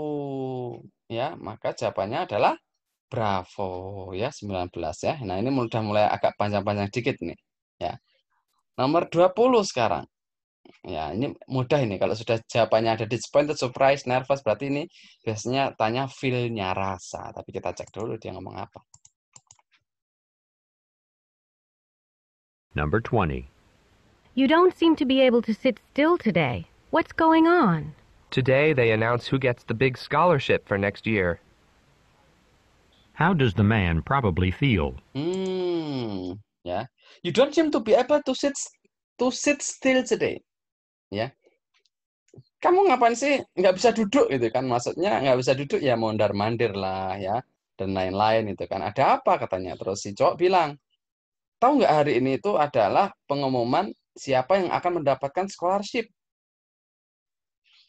ya. Maka jawabannya adalah Bravo ya 19 ya. Nah, ini sudah mulai agak panjang-panjang dikit nih ya. Nomor 20 sekarang. Ya, ini mudah ini kalau sudah jawabannya ada disappointed, surprise, nervous berarti ini biasanya tanya feel-nya rasa. Tapi kita cek dulu dia ngomong apa. Number 20. You don't seem to be able to sit still today. What's going on? Today they announce who gets the big scholarship for next year. How does the man probably feel? Hmm, yeah. You don't seem to be able to sit to sit still today. Yeah. Kamu ngapain sih? Nggak bisa duduk gitu kan? Maksudnya nggak bisa duduk ya mondar mandir lah ya dan lain-lain itu kan. Ada apa katanya? Terus si cowok bilang, tahu nggak hari ini itu adalah pengumuman siapa yang akan mendapatkan scholarship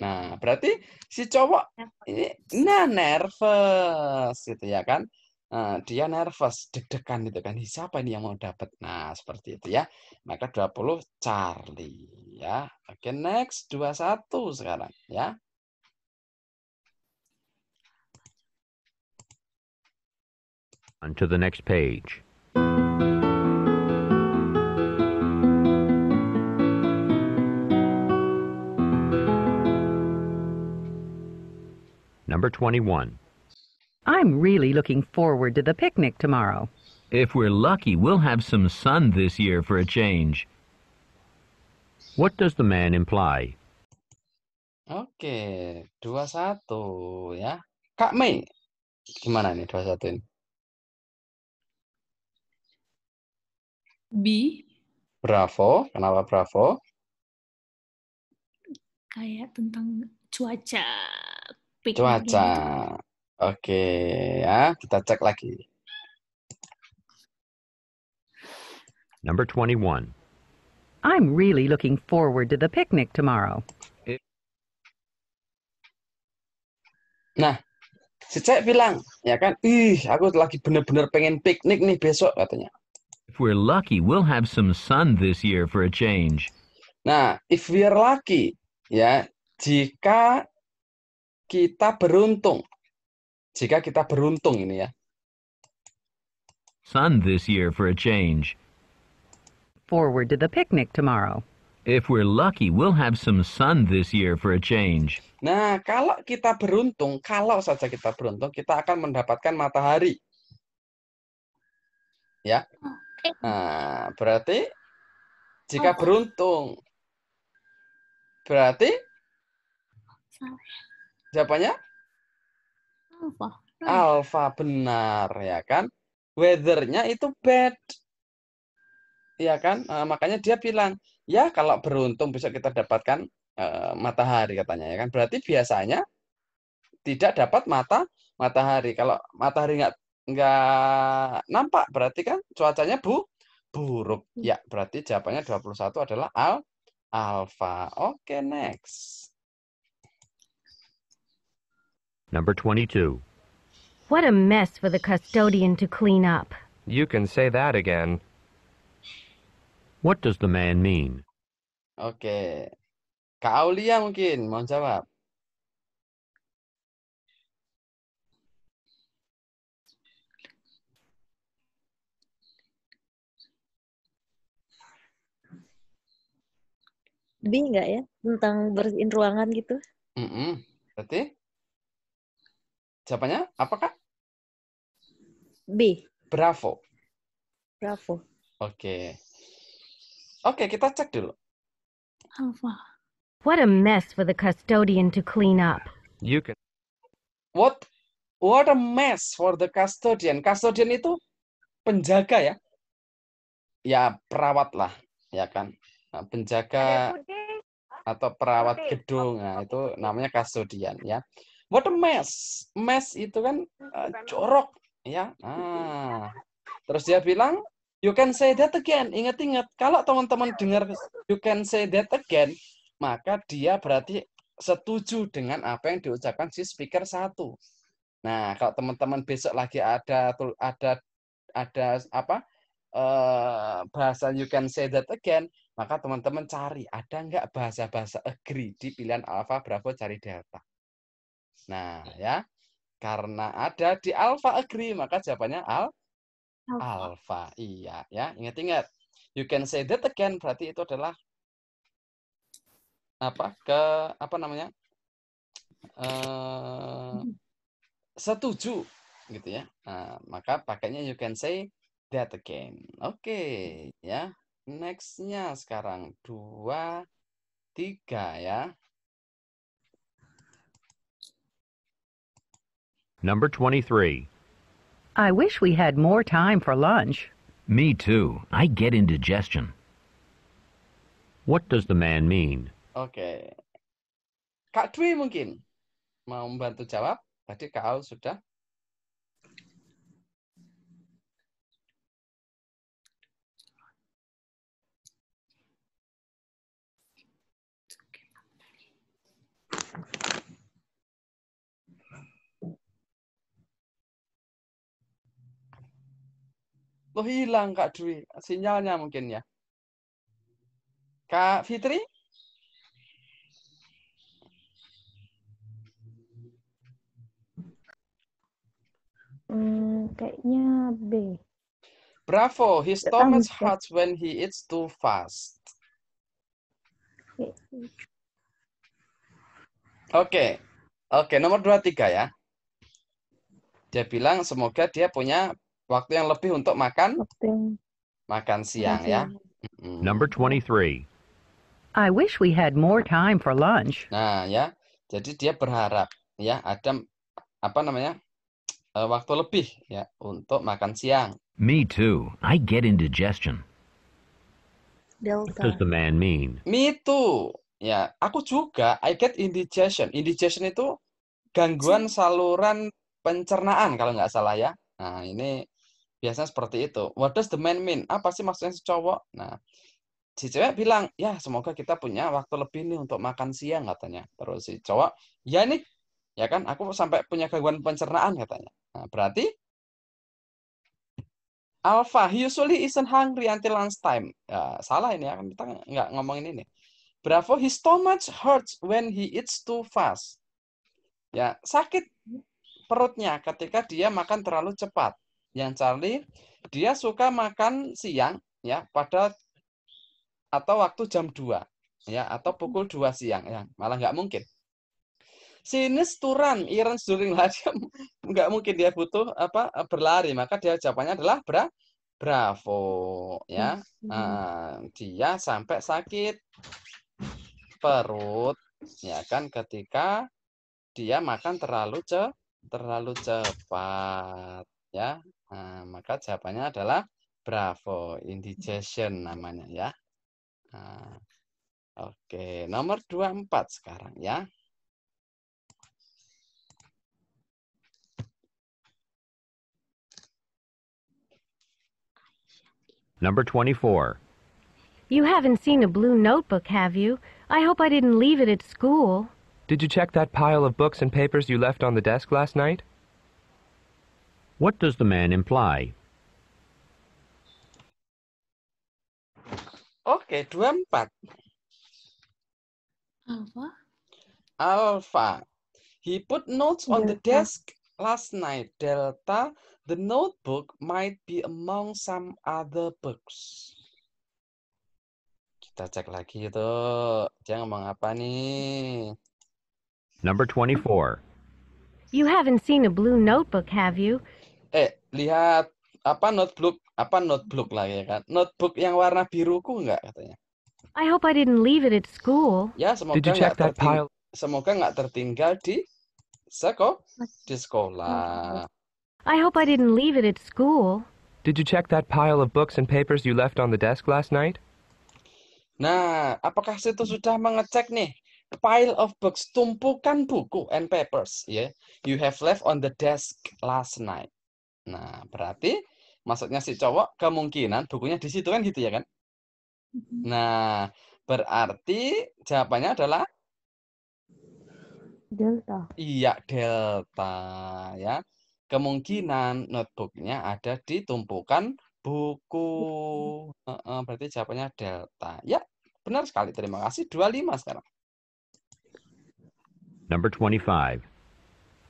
Nah, berarti si cowok ini nah nervous gitu ya kan. Nah, dia nervous, deg-degan gitu kan. Siapa ini yang mau dapat? Nah, seperti itu ya. Maka 20 Charlie ya. Oke, next 21 sekarang ya. On to the next page. Number 21. I'm really looking forward to the picnic tomorrow. If we're lucky, we'll have some sun this year for a change. What does the man imply? Oke, ya. Kak Mei, gimana nih satu ini? B. Bravo, kenapa bravo? Kayak tentang cuaca cuaca. Oke, ya, kita cek lagi. Number 21. I'm really looking forward to the picnic tomorrow. Nah, si cek bilang, ya kan, ih, aku lagi bener-bener pengen piknik nih besok katanya. If we're lucky, we'll have some sun this year for a change. Nah, if we're lucky, ya, jika kita beruntung. Jika kita beruntung ini ya. Sun this year for a change. Forward to the picnic tomorrow. If we're lucky, we'll have some sun this year for a change. Nah, kalau kita beruntung, kalau saja kita beruntung, kita akan mendapatkan matahari. Ya. Nah, berarti jika beruntung berarti Jawabannya? Alpha. Alpha benar ya kan? Weathernya itu bad. Ya kan? Uh, makanya dia bilang, ya kalau beruntung bisa kita dapatkan uh, matahari katanya ya kan. Berarti biasanya tidak dapat mata matahari. Kalau matahari nggak nggak nampak berarti kan cuacanya bu buruk. Ya, berarti jawabannya 21 adalah al alfa. Oke, okay, next. Number 22. What a mess for the custodian to clean up. You can say that again. What does the man mean? Oke. Okay. Kak mungkin mau jawab. lebih nggak ya tentang bersihin ruangan gitu? Mm -mm. Berarti? Jawabannya apa, Kak? B. Bravo. Bravo. Oke. Okay. Oke, okay, kita cek dulu. Alpha. What a mess for the custodian to clean up. You can. What what a mess for the custodian. Custodian itu penjaga ya. Ya, perawat lah, ya kan. Nah, penjaga atau perawat gedung. Nah, itu namanya custodian ya. What a mess. Mess itu kan uh, jorok, ya. Ah. Terus dia bilang, you can say that again. Ingat-ingat, kalau teman-teman dengar you can say that again, maka dia berarti setuju dengan apa yang diucapkan si speaker satu. Nah, kalau teman-teman besok lagi ada ada ada apa? Eh, bahasa you can say that again, maka teman-teman cari ada nggak bahasa-bahasa agree di pilihan alfa, bravo, cari delta. Nah, ya. Karena ada di alpha agree, maka jawabannya al alpha. alpha. Iya, ya. Ingat-ingat. You can say that again berarti itu adalah apa? ke apa namanya? Uh, setuju gitu ya. Nah, maka pakainya you can say that again. Oke, okay, ya. Nextnya sekarang dua tiga ya. Number 23. I wish we had more time for lunch. Me too. I get indigestion. What does the man mean? Okay. Kak Dwi mungkin mau membantu jawab. Tadi kau sudah Lo hilang Kak Dwi, sinyalnya mungkin ya. Kak Fitri? Hmm, kayaknya B. Bravo, his stomach hurts when he eats too fast. Oke, okay. oke okay, nomor dua tiga ya. Dia bilang semoga dia punya Waktu yang lebih untuk makan makan siang ya. Number 23. I wish we had more time for lunch. Nah, ya. Jadi dia berharap ya ada apa namanya? Eh, waktu lebih ya untuk makan siang. Me too. I get indigestion. Delta. What does the man mean? Me too. Ya, aku juga I get indigestion. Indigestion itu gangguan saluran pencernaan kalau nggak salah ya. Nah, ini Biasanya seperti itu. What does the man mean? Apa sih maksudnya si cowok? Nah, si cewek bilang, ya semoga kita punya waktu lebih nih untuk makan siang katanya. Terus si cowok, ya nih, ya kan aku sampai punya gangguan pencernaan katanya. Nah, berarti Alpha, he usually isn't hungry until lunchtime. Ya, salah ini ya, kan kita nggak ngomongin ini. Bravo, his stomach hurts when he eats too fast. Ya, sakit perutnya ketika dia makan terlalu cepat yang Charlie dia suka makan siang ya pada atau waktu jam 2 ya atau pukul 2 siang ya malah nggak mungkin sinis turan iran suling lari nggak mungkin dia butuh apa berlari maka dia jawabannya adalah bra bravo ya uh, dia sampai sakit perut ya kan ketika dia makan terlalu ce terlalu cepat ya Uh, maka jawabannya adalah bravo, indigestion namanya ya. Uh, Oke, okay. nomor 24 sekarang ya. Number 24. You haven't seen a blue notebook, have you? I hope I didn't leave it at school. Did you check that pile of books and papers you left on the desk last night? What does the man imply? okay, 24. Alpha? Alpha. He put notes Delta. on the desk last night. Delta, the notebook might be among some other books. Kita cek lagi itu. Dia ngomong apa nih? Number 24. You haven't seen a blue notebook, have you? eh lihat apa notebook apa notebook lah ya kan notebook yang warna biruku nggak katanya I hope I didn't leave it at school ya semoga nggak terting semoga nggak tertinggal di seko di sekolah I hope I didn't leave it at school Did you check that pile of books and papers you left on the desk last night Nah, apakah situ sudah mengecek nih pile of books, tumpukan buku and papers, ya, yeah, you have left on the desk last night. Nah, berarti maksudnya si cowok kemungkinan bukunya di situ kan gitu ya kan? Mm-hmm. Nah, berarti jawabannya adalah delta. Iya, delta ya. Kemungkinan notebooknya ada di tumpukan buku. berarti jawabannya delta. Ya, benar sekali. Terima kasih. 25 sekarang. Number 25.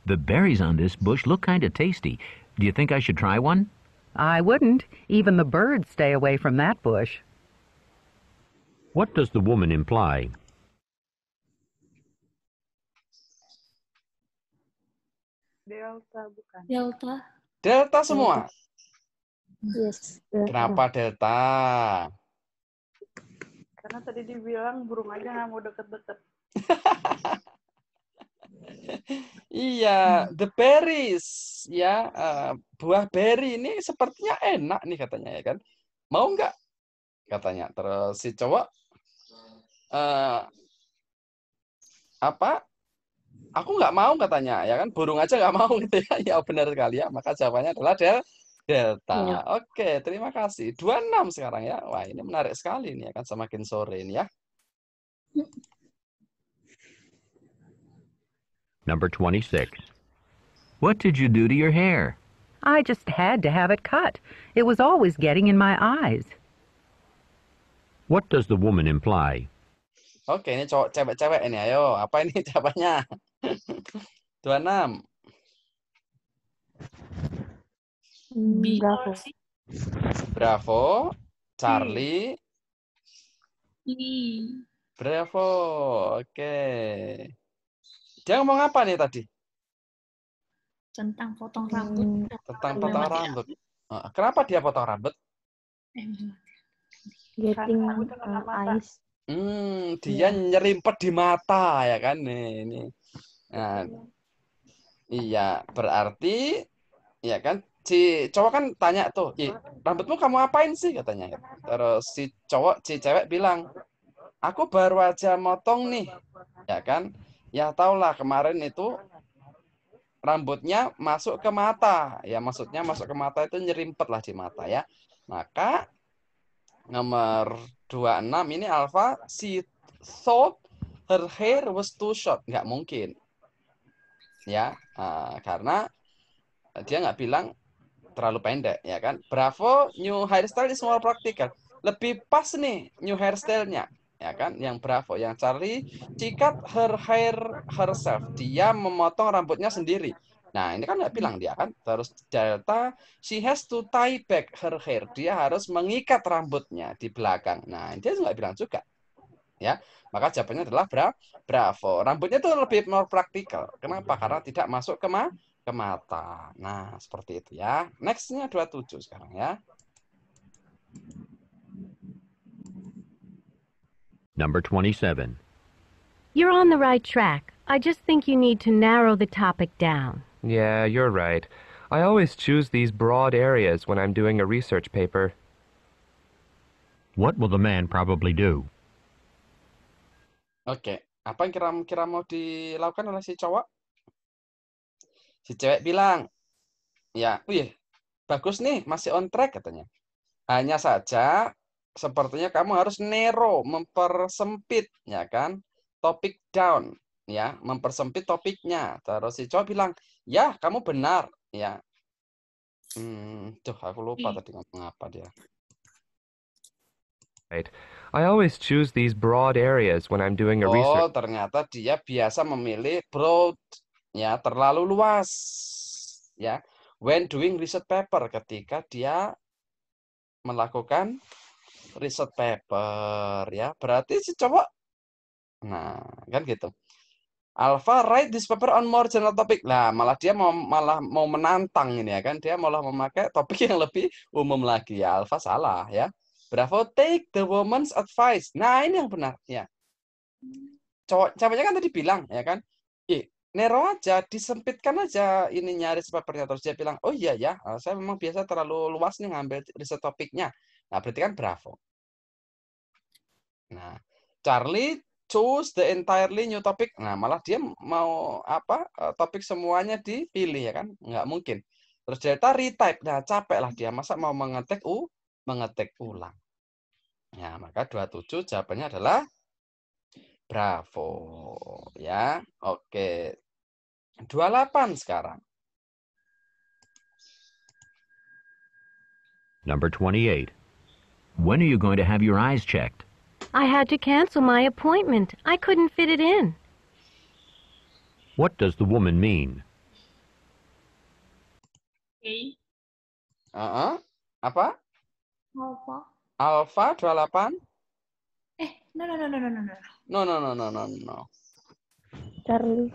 The berries on this bush look kind of tasty. Do you think I should try one? I wouldn't. Even the birds stay away from that bush. What does the woman imply? Delta bukan. Delta. Delta semua. Iya. Yes. Delta. Kenapa delta? Karena tadi dibilang burung aja nggak mau deket-deket. iya, the berries ya uh, buah berry ini sepertinya enak nih katanya ya kan. Mau nggak? Katanya. Terus si cowok uh, apa? Aku nggak mau katanya ya kan. Burung aja nggak mau gitu ya. Ya benar sekali ya. Maka jawabannya adalah del delta. Ya. Oke, terima kasih. 26 sekarang ya. Wah, ini menarik sekali nih ya kan semakin sore ini ya. Hmm. Number 26. What did you do to your hair? I just had to have it cut. It was always getting in my eyes. What does the woman imply? Oke, ini cowok cewek-cewek ini. Ayo, apa ini jawabannya? 26. Bravo. Bravo, Charlie. Bravo. Oke. Okay. Dia ngomong apa nih tadi? Tentang potong rambut. Hmm, tentang potong rambut. rambut. Kenapa dia potong rambut? Eh, Getting uh, eyes. Hmm, dia yeah. nyerimpet di mata ya kan nih ini. Nah, iya, iya. berarti ya kan si cowok kan tanya tuh, rambutmu kamu apain sih katanya. Terus si cowok si cewek bilang, "Aku baru aja motong nih." Ya kan? Ya tahulah kemarin itu rambutnya masuk ke mata. Ya maksudnya masuk ke mata itu nyerimpet lah di mata ya. Maka nomor 26 ini alfa si thought her hair was too short. Nggak mungkin. Ya, uh, karena dia nggak bilang terlalu pendek ya kan. Bravo, new hairstyle is more practical. Lebih pas nih new hairstyle-nya ya kan? Yang Bravo, yang Charlie cikat her hair herself. Dia memotong rambutnya sendiri. Nah, ini kan nggak hmm. bilang dia kan terus Delta she has to tie back her hair. Dia harus mengikat rambutnya di belakang. Nah, dia nggak bilang juga. Ya, maka jawabannya adalah bra bravo. Rambutnya itu lebih more praktikal. Kenapa? Karena tidak masuk ke ma ke mata. Nah, seperti itu ya. Nextnya 27 sekarang ya. Number 27. You're on the right track. I just think you need to narrow the topic down. Yeah, you're right. I always choose these broad areas when I'm doing a research paper. What will the man probably do? Oke, okay. apa yang kira-kira mau dilakukan oleh si cowok? Si cewek bilang, ya, wih, bagus nih, masih on track katanya. Hanya saja sepertinya kamu harus nero mempersempit, ya kan? Topik down, ya, mempersempit topiknya. Terus si cowok bilang, ya, kamu benar, ya. Hmm, tuh aku lupa hmm. tadi ngomong apa dia. Right. I always choose these broad areas when I'm doing a oh, research. Oh, ternyata dia biasa memilih broad, ya, terlalu luas, ya. When doing research paper, ketika dia melakukan riset paper ya. Berarti si cowok nah, kan gitu. Alpha write this paper on more general topic. Lah, malah dia mau malah mau menantang ini ya kan. Dia malah memakai topik yang lebih umum lagi ya. Alpha salah ya. Bravo take the woman's advice. Nah, ini yang benar ya. Cowok ceweknya kan tadi bilang ya kan. eh, Nero aja disempitkan aja ini nyari papernya terus dia bilang, "Oh iya ya, eh, saya memang biasa terlalu luas nih ngambil riset topiknya." Nah, berarti kan Bravo. Nah, Charlie choose the entirely new topic. Nah, malah dia mau apa? Eh, topik semuanya dipilih ya kan? Nggak mungkin. Terus dia retype. Nah, capek lah dia. Masa mau mengetik u, mengetik ulang. Ya, maka 27 jawabannya adalah Bravo. Ya, oke. 28 sekarang. Number 28. When are you going to have your eyes checked? I had to cancel my appointment. I couldn't fit it in. What does the woman mean? Okay. uh huh. Apa? Alpha. Alpha, delapan? Eh, no, no, no, no, no, no, no. No, no, no, no, no, no. Charlie.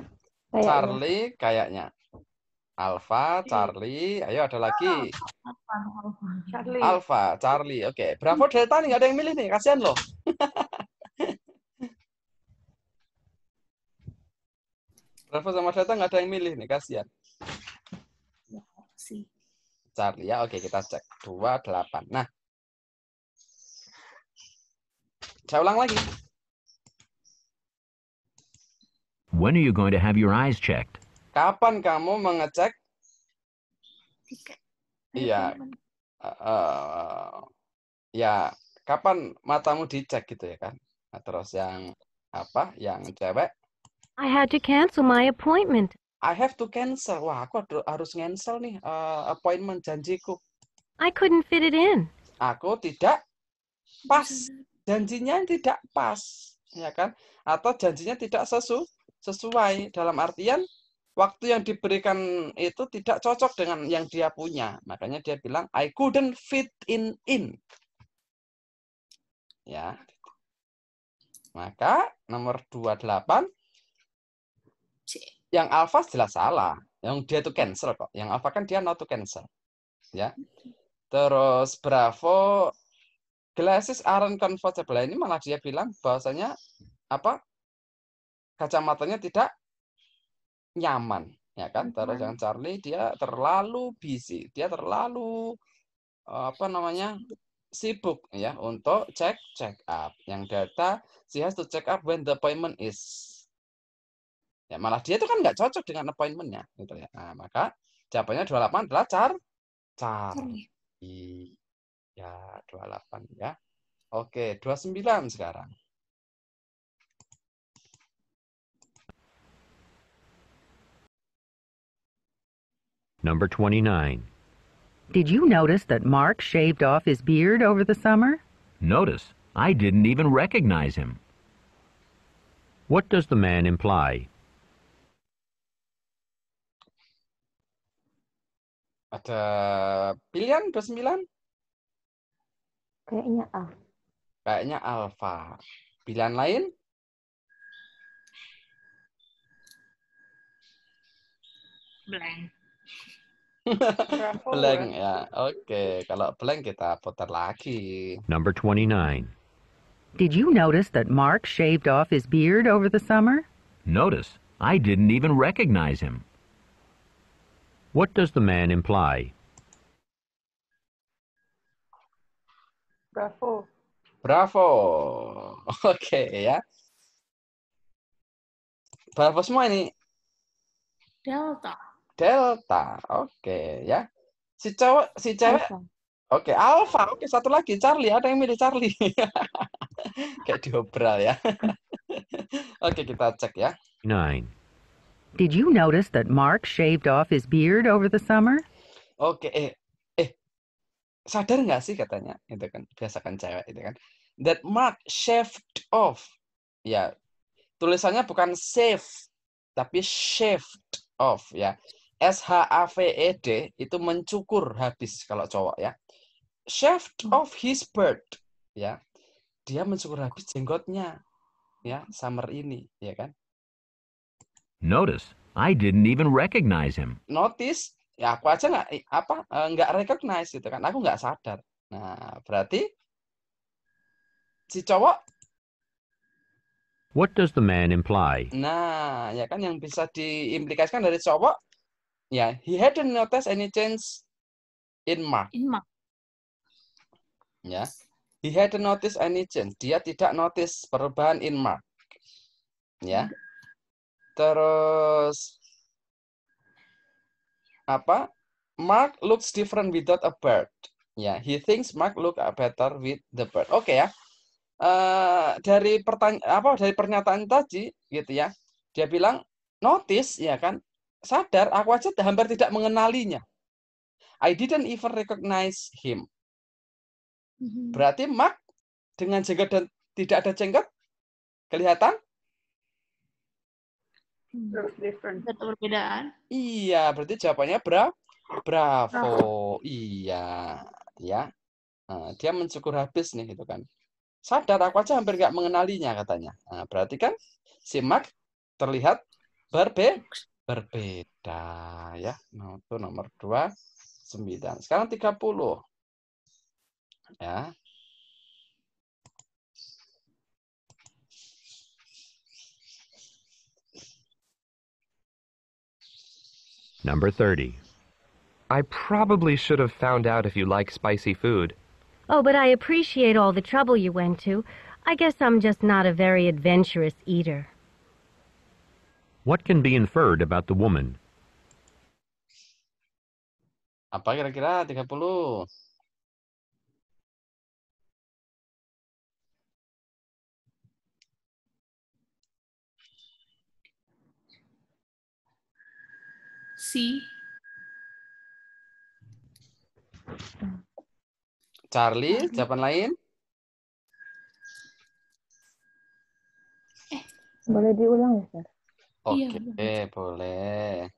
Kayaknya. Charlie, kayaknya. Alfa, Charlie, ayo ada lagi. Alfa, Charlie, oke. Okay. Bravo hmm. Delta nih, nggak ada yang milih nih, kasihan loh. Bravo sama Delta nggak ada yang milih nih, kasihan. Charlie ya, oke okay, kita cek. dua delapan. Nah, saya ulang lagi. When are you going to have your eyes checked? Kapan kamu mengecek? Iya. Uh, ya, kapan matamu dicek gitu ya kan? Nah, terus yang apa? Yang cewek? I had to cancel my appointment. I have to cancel. Wah, aku harus cancel nih uh, appointment janjiku. I couldn't fit it in. Aku tidak pas. Iya. Janjinya tidak pas, ya kan? Atau janjinya tidak sesu sesuai dalam artian waktu yang diberikan itu tidak cocok dengan yang dia punya. Makanya dia bilang, I couldn't fit in in. Ya. Gitu. Maka nomor 28, yang alfa jelas salah. Yang dia itu cancel kok. Yang alfa kan dia not to cancel. Ya. Terus Bravo, glasses aren't comfortable. Ini malah dia bilang bahwasanya apa kacamatanya tidak nyaman ya kan terus yang Charlie dia terlalu busy dia terlalu apa namanya sibuk ya untuk cek check up yang data sih harus to check up when the appointment is ya malah dia itu kan nggak cocok dengan appointmentnya gitu ya nah, maka jawabannya 28 adalah car char ya 28 ya oke 29 sekarang Number 29. Did you notice that Mark shaved off his beard over the summer? Notice? I didn't even recognize him. What does the man imply? Ada uh, pilihan pilihan plus sembilan? Kayaknya A. Kayaknya alfa. Pilihan lain? Blank blank ya. Oke, kalau blank kita putar lagi. Number 29. Did you notice that Mark shaved off his beard over the summer? Notice? I didn't even recognize him. What does the man imply? Bravo. Bravo. Oke okay, ya. Bravo semua ini. Delta. Delta. Oke, okay, ya. Si cowok, si cewek. Oke, Alpha. Oke, okay, satu lagi Charlie. Ada yang milih Charlie. Kayak diobral ya. Oke, okay, kita cek ya. Nine. Did you notice that Mark shaved off his beard over the summer? Oke, okay, eh, eh, sadar nggak sih katanya? Itu kan biasakan cewek itu kan. That Mark shaved off. Ya, tulisannya bukan save, tapi shaved off ya. S-H-A-V-E-D itu mencukur habis kalau cowok ya. Shaft hmm. of his bird ya. Dia mencukur habis jenggotnya ya summer ini ya kan. Notice, I didn't even recognize him. Notice, ya aku aja nggak apa eh, nggak recognize gitu kan. Aku nggak sadar. Nah, berarti si cowok What does the man imply? Nah, ya kan yang bisa diimplikasikan dari cowok yeah, he hadn't noticed any change in Mark. In Mark. Ya. Yeah. He hadn't noticed any change. Dia tidak notice perubahan in Mark. Ya. Yeah. Terus apa? Mark looks different without a bird. Ya, yeah. he thinks Mark look better with the bird. Oke okay, ya. Uh, dari pertanyaan apa dari pernyataan tadi gitu ya. Dia bilang notice ya kan sadar, aku aja hampir tidak mengenalinya. I didn't even recognize him. Mm-hmm. Berarti Mark dengan jenggot dan tidak ada jenggot kelihatan hmm. perbedaan. Iya, berarti jawabannya bra bravo. Iya, ya. Nah, dia mensyukur habis nih gitu kan. Sadar aku aja hampir nggak mengenalinya katanya. Nah, berarti kan si Mark terlihat berbe berbeda ya. Nah, itu nomor 2 9. Sekarang 30. Ya. Number 30. I probably should have found out if you like spicy food. Oh, but I appreciate all the trouble you went to. I guess I'm just not a very adventurous eater. What can be inferred about the woman? Apa kira-kira 30? Si. Charlie, jawaban lain? Eh, boleh diulang ya, Sir? boleh.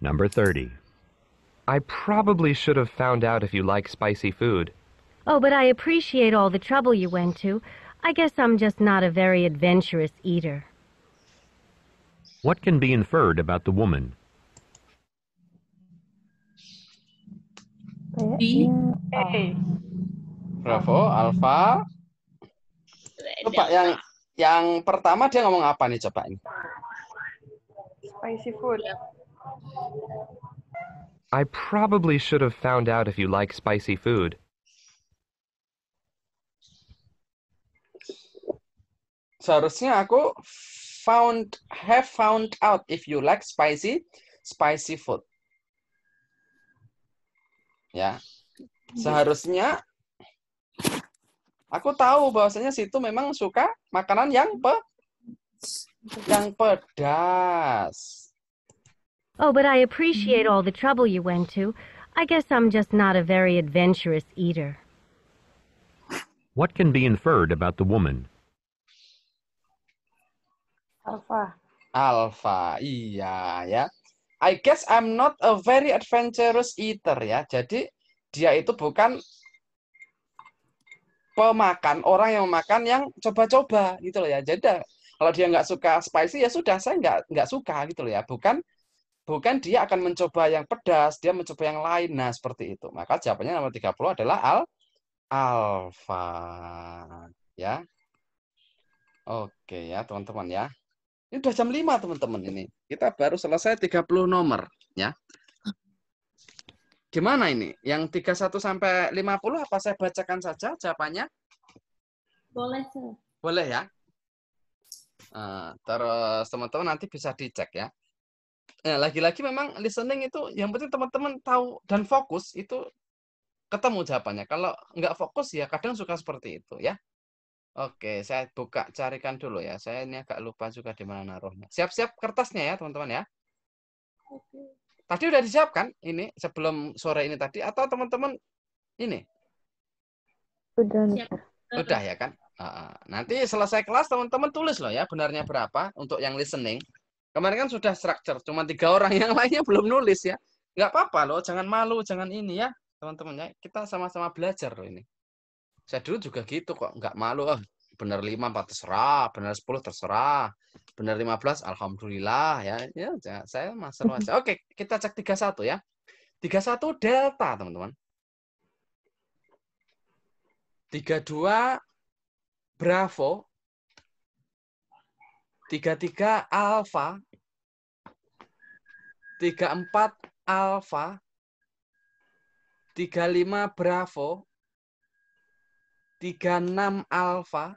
Number 30. I probably should have found out if you like spicy food. Oh, but I appreciate all the trouble you went to. I guess I'm just not a very adventurous eater. What can be inferred about the woman? D A. Bravo, Alpha. Coba yang Yang pertama dia ngomong apa nih coba ini? Spicy food. I probably should have found out if you like spicy food. Seharusnya aku found have found out if you like spicy spicy food. Ya. Seharusnya Aku tahu bahwasanya situ memang suka makanan yang pe yang pedas. Oh, but I appreciate all the trouble you went to. I guess I'm just not a very adventurous eater. What can be inferred about the woman? Alpha. Alpha, iya ya. I guess I'm not a very adventurous eater ya. Jadi dia itu bukan pemakan orang yang makan yang coba-coba gitu loh ya. Jadi kalau dia nggak suka spicy ya sudah saya nggak nggak suka gitu loh ya. Bukan bukan dia akan mencoba yang pedas, dia mencoba yang lain. Nah, seperti itu. Maka jawabannya nomor 30 adalah al alfa. Ya. Oke ya, teman-teman ya. Ini udah jam 5, teman-teman ini. Kita baru selesai 30 nomor ya. Gimana ini? Yang 31 sampai 50 apa saya bacakan saja jawabannya? Boleh, sir. Boleh ya? Uh, terus teman-teman nanti bisa dicek ya. Eh, lagi-lagi nah, memang listening itu yang penting teman-teman tahu dan fokus itu ketemu jawabannya. Kalau nggak fokus ya kadang suka seperti itu ya. Oke, saya buka carikan dulu ya. Saya ini agak lupa juga di mana naruhnya. Siap-siap kertasnya ya, teman-teman ya. Oke. Tadi udah disiapkan ini sebelum sore ini tadi atau teman-teman ini? Udah. Nih. Udah ya kan? Uh, nanti selesai kelas teman-teman tulis loh ya benarnya berapa untuk yang listening. Kemarin kan sudah structure, cuma tiga orang yang lainnya belum nulis ya. Nggak apa-apa loh, jangan malu, jangan ini ya teman-teman ya. Kita sama-sama belajar loh ini. Saya dulu juga gitu kok, nggak malu. Oh, benar 5 4 terserah, benar 10 terserah, benar 15 alhamdulillah ya. Ya, saya mas aja. Oke, kita cek 31 ya. 31 delta, teman-teman. 32 bravo. 33 alfa. 34 alfa. 35 bravo. 36 alfa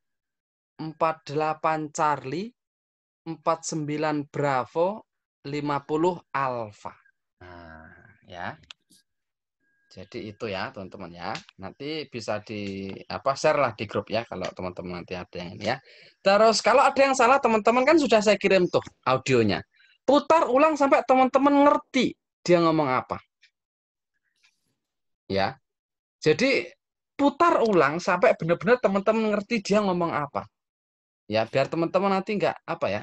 48 Charlie, 49 Bravo, 50 Alpha. Nah, ya. Jadi itu ya, teman-teman ya. Nanti bisa di apa share lah di grup ya kalau teman-teman nanti ada yang ini ya. Terus kalau ada yang salah teman-teman kan sudah saya kirim tuh audionya. Putar ulang sampai teman-teman ngerti dia ngomong apa. Ya. Jadi putar ulang sampai benar-benar teman-teman ngerti dia ngomong apa ya biar teman-teman nanti nggak apa ya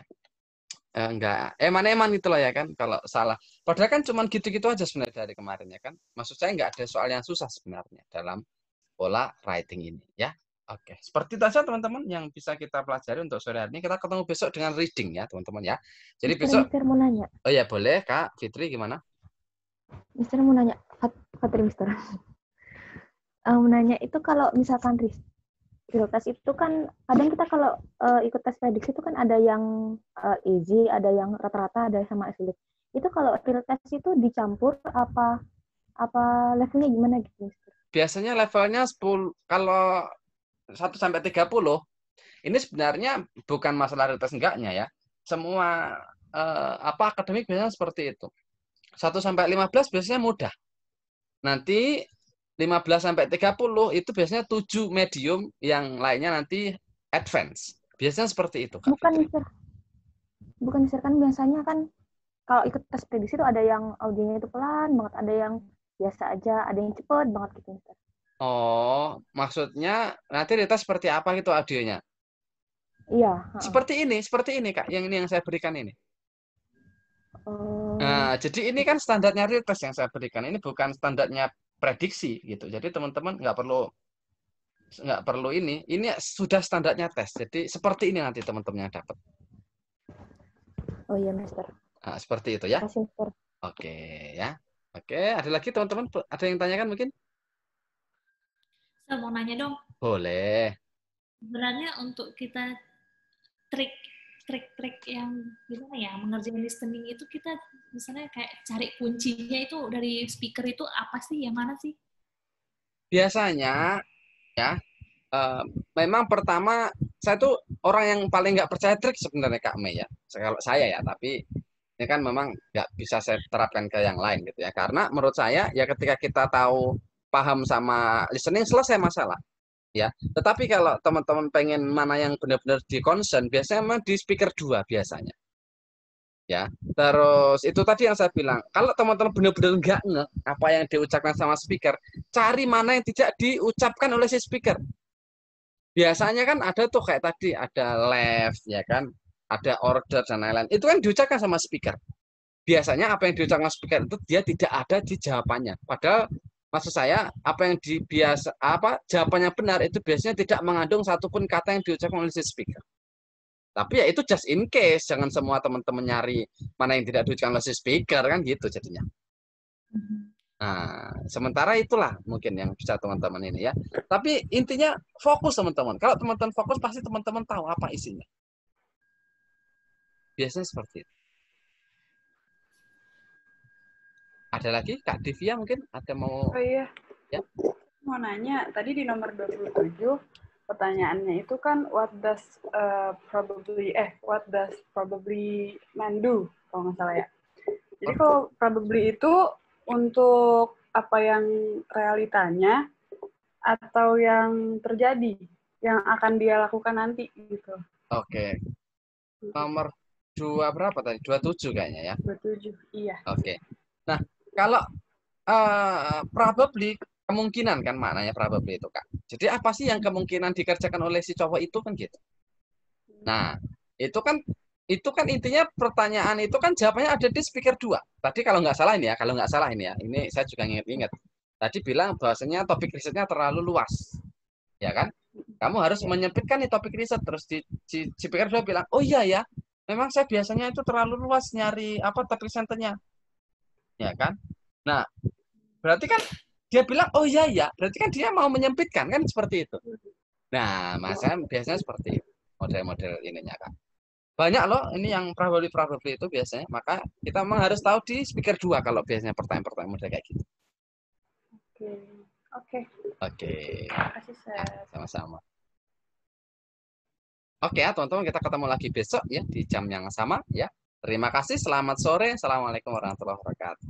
eh, nggak eman-eman itulah ya kan kalau salah padahal kan cuman gitu-gitu aja sebenarnya dari kemarin ya kan maksud saya nggak ada soal yang susah sebenarnya dalam pola writing ini ya Oke, seperti itu saja teman-teman yang bisa kita pelajari untuk sore hari ini. Kita ketemu besok dengan reading ya, teman-teman ya. Jadi Mister, besok Mister mau nanya. Oh ya, boleh Kak Fitri gimana? Mister mau nanya, Fat, Fatri Mister. Eh, mau um, nanya itu kalau misalkan field test itu kan kadang kita kalau uh, ikut tes prediksi itu kan ada yang uh, easy, ada yang rata-rata, ada yang sama sulit. Itu kalau field test itu dicampur apa apa levelnya gimana gitu? Biasanya levelnya 10 kalau 1 sampai 30. Ini sebenarnya bukan masalah realitas enggaknya ya. Semua uh, apa akademik biasanya seperti itu. 1 sampai 15 biasanya mudah. Nanti 15 sampai 30 itu biasanya 7 medium yang lainnya nanti advance. Biasanya seperti itu. Kak bukan Fitri. bukan Mister kan biasanya kan kalau ikut tes prediksi itu ada yang audionya itu pelan banget, ada yang biasa aja, ada yang cepet banget gitu. Oh, maksudnya nanti tes seperti apa gitu audionya? Iya. Seperti ini, seperti ini kak, yang ini yang saya berikan ini. Oh. Nah, jadi ini kan standarnya real test yang saya berikan. Ini bukan standarnya prediksi gitu. Jadi teman-teman nggak perlu nggak perlu ini. Ini sudah standarnya tes. Jadi seperti ini nanti teman-teman yang dapat. Oh iya, Master. Nah, seperti itu ya. Kasih, Oke ya. Oke, ada lagi teman-teman ada yang tanyakan mungkin? Saya mau nanya dong. Boleh. Sebenarnya untuk kita trik trik-trik yang gimana ya mengerjain listening itu kita misalnya kayak cari kuncinya itu dari speaker itu apa sih yang mana sih? Biasanya ya uh, memang pertama saya tuh orang yang paling nggak percaya trik sebenarnya Kak Mei ya. Kalau saya ya tapi ini kan memang nggak bisa saya terapkan ke yang lain gitu ya. Karena menurut saya ya ketika kita tahu paham sama listening selesai masalah ya. Tetapi kalau teman-teman pengen mana yang benar-benar di concern, biasanya mah di speaker 2 biasanya. Ya, terus itu tadi yang saya bilang. Kalau teman-teman benar-benar nggak nge apa yang diucapkan sama speaker, cari mana yang tidak diucapkan oleh si speaker. Biasanya kan ada tuh kayak tadi ada left ya kan, ada order dan lain-lain. Itu kan diucapkan sama speaker. Biasanya apa yang diucapkan speaker itu dia tidak ada di jawabannya. Padahal maksud saya apa yang dibiasa apa jawabannya benar itu biasanya tidak mengandung satupun kata yang diucapkan oleh si speaker. Tapi ya itu just in case, jangan semua teman-teman nyari mana yang tidak diucapkan oleh si speaker kan gitu jadinya. Mm-hmm. Nah, sementara itulah mungkin yang bisa teman-teman ini ya. Tapi intinya fokus teman-teman. Kalau teman-teman fokus pasti teman-teman tahu apa isinya. Biasanya seperti itu. Ada lagi Kak Divya mungkin ada mau Oh iya. Ya. Mau nanya tadi di nomor 27 pertanyaannya itu kan what does uh, probably eh what does probably man do kalau nggak salah ya. Jadi kalau probably itu untuk apa yang realitanya atau yang terjadi yang akan dia lakukan nanti gitu. Oke. Okay. Nomor dua berapa tadi? Dua tujuh kayaknya ya. Dua tujuh, Iya. Oke. Okay. Nah, kalau uh, probably kemungkinan kan maknanya probably itu kak. Jadi apa sih yang kemungkinan dikerjakan oleh si cowok itu kan gitu. Nah itu kan itu kan intinya pertanyaan itu kan jawabannya ada di speaker dua. Tadi kalau nggak salah ini ya, kalau nggak salah ini ya, ini saya juga ingat-ingat. Tadi bilang bahasanya topik risetnya terlalu luas, ya kan? Kamu harus iya. menyempitkan nih topik riset. Terus di, di speaker dua bilang, oh iya ya, memang saya biasanya itu terlalu luas nyari apa topik risetnya ya kan? Nah, berarti kan dia bilang, oh iya iya, berarti kan dia mau menyempitkan kan seperti itu. Nah, masalah biasanya seperti model-model ininya kan. Banyak loh ini yang probably probably itu biasanya, maka kita memang harus tahu di speaker dua kalau biasanya pertanyaan-pertanyaan model kayak gitu. Oke. Oke. Oke. Terima kasih, ya, Sama-sama. Oke ya, teman-teman, kita ketemu lagi besok ya di jam yang sama ya. Terima kasih, selamat sore. Assalamualaikum warahmatullahi wabarakatuh.